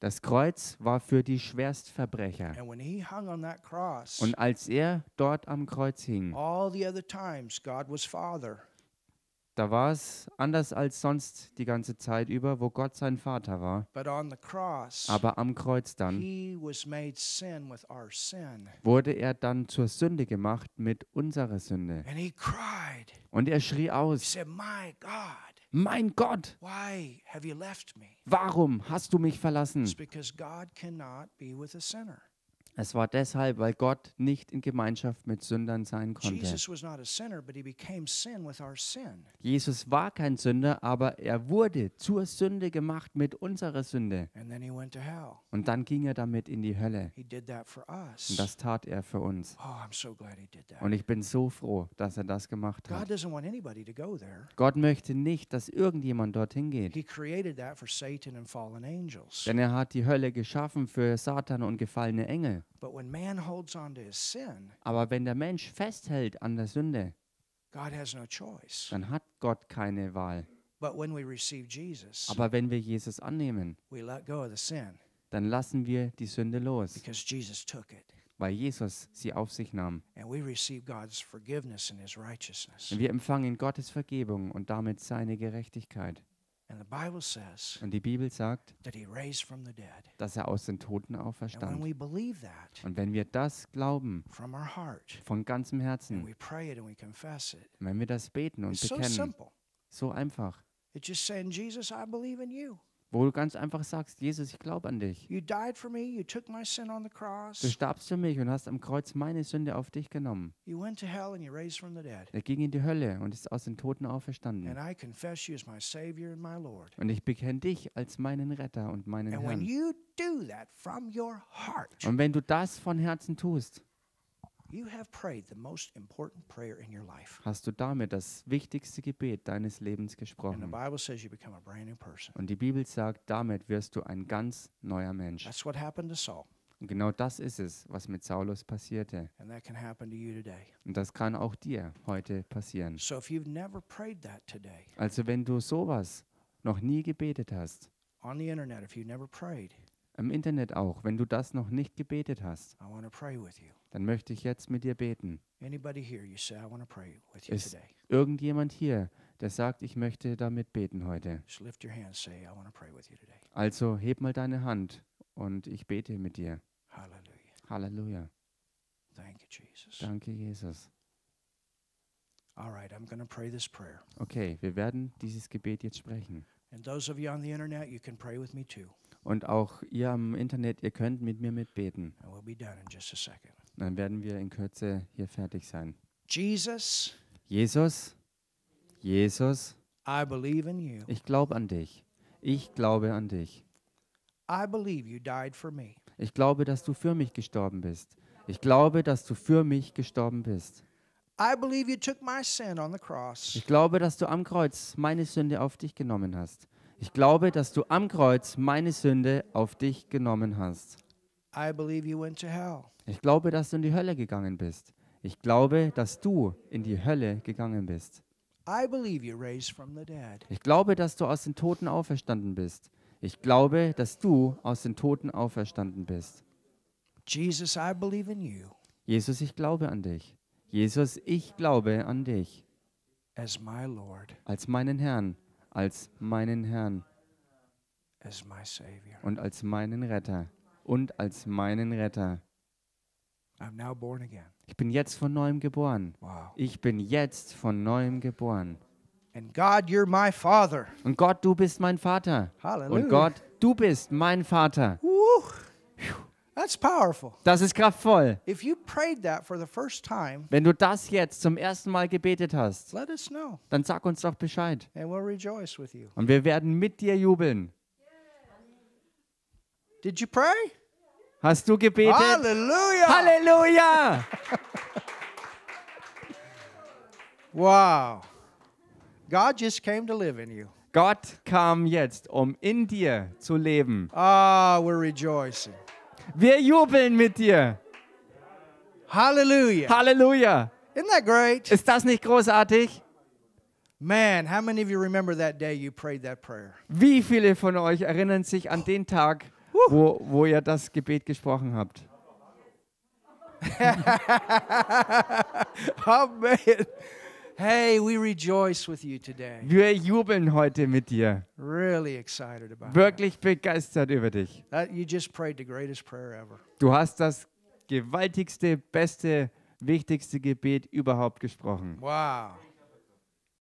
das Kreuz war für die Schwerstverbrecher. Und als er dort am Kreuz hing, da war es anders als sonst die ganze Zeit über, wo Gott sein Vater war. Aber am Kreuz dann wurde er dann zur Sünde gemacht mit unserer Sünde. Und er schrie aus. Mein Gott! Mein Gott, warum hast du mich verlassen? sinner. Es war deshalb, weil Gott nicht in Gemeinschaft mit Sündern sein konnte. Jesus war kein Sünder, aber er wurde zur Sünde gemacht mit unserer Sünde. Und dann ging er damit in die Hölle. Und das tat er für uns. Oh, und ich bin so froh, dass er das gemacht hat. Gott möchte nicht, dass irgendjemand dorthin geht. Denn er hat die Hölle geschaffen für Satan und gefallene Engel. Sünde. Aber wenn der Mensch festhält an der Sünde, dann hat Gott keine Wahl. Aber wenn wir Jesus annehmen, dann lassen wir die Sünde los, weil Jesus sie auf sich nahm. Und wir empfangen Gottes Vergebung und damit seine Gerechtigkeit. Und die Bibel sagt, dass er aus den Toten auferstand. Und wenn wir das glauben, von ganzem Herzen, wenn wir das beten und bekennen, so einfach. It's just saying, Jesus, I believe in you. Wo du ganz einfach sagst, Jesus, ich glaube an dich. Du starbst für mich und hast am Kreuz meine Sünde auf dich genommen. Er ging in die Hölle und ist aus den Toten auferstanden. Und ich bekenne dich als meinen Retter und meinen Herrn. und wenn du das von Herzen tust, Hast du damit das wichtigste Gebet deines Lebens gesprochen? Und die Bibel sagt, damit wirst du ein ganz neuer Mensch. Und genau das ist es, was mit Saulus passierte. Und das kann auch dir heute passieren. Also wenn du sowas noch nie gebetet hast, internet, im Internet auch, wenn du das noch nicht gebetet hast, dann möchte ich jetzt mit dir beten. Ist irgendjemand hier, der sagt, ich möchte damit beten heute? Also heb mal deine Hand und ich bete mit dir. Halleluja. Danke, Jesus. Okay, wir werden dieses Gebet jetzt sprechen. And those of you on internet, you can pray with me too. Und auch ihr am Internet, ihr könnt mit mir mitbeten. Dann werden wir in Kürze hier fertig sein. Jesus, Jesus, Jesus, ich glaube an dich. Ich glaube an dich. Ich glaube, dass du für mich gestorben bist. Ich glaube, dass du für mich gestorben bist. Ich glaube, dass du am Kreuz meine Sünde auf dich genommen hast. Ich glaube, dass du am Kreuz meine Sünde auf dich genommen hast. Ich glaube, dass du in die Hölle gegangen bist. Ich glaube, dass du in die Hölle gegangen bist. Ich glaube, dass du aus den Toten auferstanden bist. Ich glaube, dass du aus den Toten auferstanden bist. Jesus, Jesus ich glaube an dich. Jesus, ich glaube an dich. Als meinen Herrn als meinen Herrn und als meinen Retter und als meinen Retter. Ich bin jetzt von neuem geboren. Ich bin jetzt von neuem geboren. Und Gott, du bist mein Vater. Halleluja. Und Gott, du bist mein Vater. Uh. That's powerful. Das ist kraftvoll. If you prayed that for the first time, Wenn du das jetzt zum ersten Mal gebetet hast, let us know. dann sag uns doch Bescheid. And we'll rejoice with you. Und wir werden mit dir jubeln. Did you pray? Hast du gebetet? Halleluja! Halleluja! wow. God just came to live in you. Gott kam jetzt, um in dir zu leben. Ah, we're rejoicing. Wir jubeln mit dir. Halleluja. Halleluja. Isn't that great? Ist das nicht großartig? Man, how many of you remember that day you prayed that prayer? Wie viele von euch erinnern sich an den Tag, wo, wo ihr das Gebet gesprochen habt? Amen. Hey, we rejoice with you today. Wir jubeln heute mit dir. Really excited about Wirklich begeistert über dich. That you just prayed the greatest prayer ever. Du hast das gewaltigste, beste, wichtigste Gebet überhaupt gesprochen. Wow.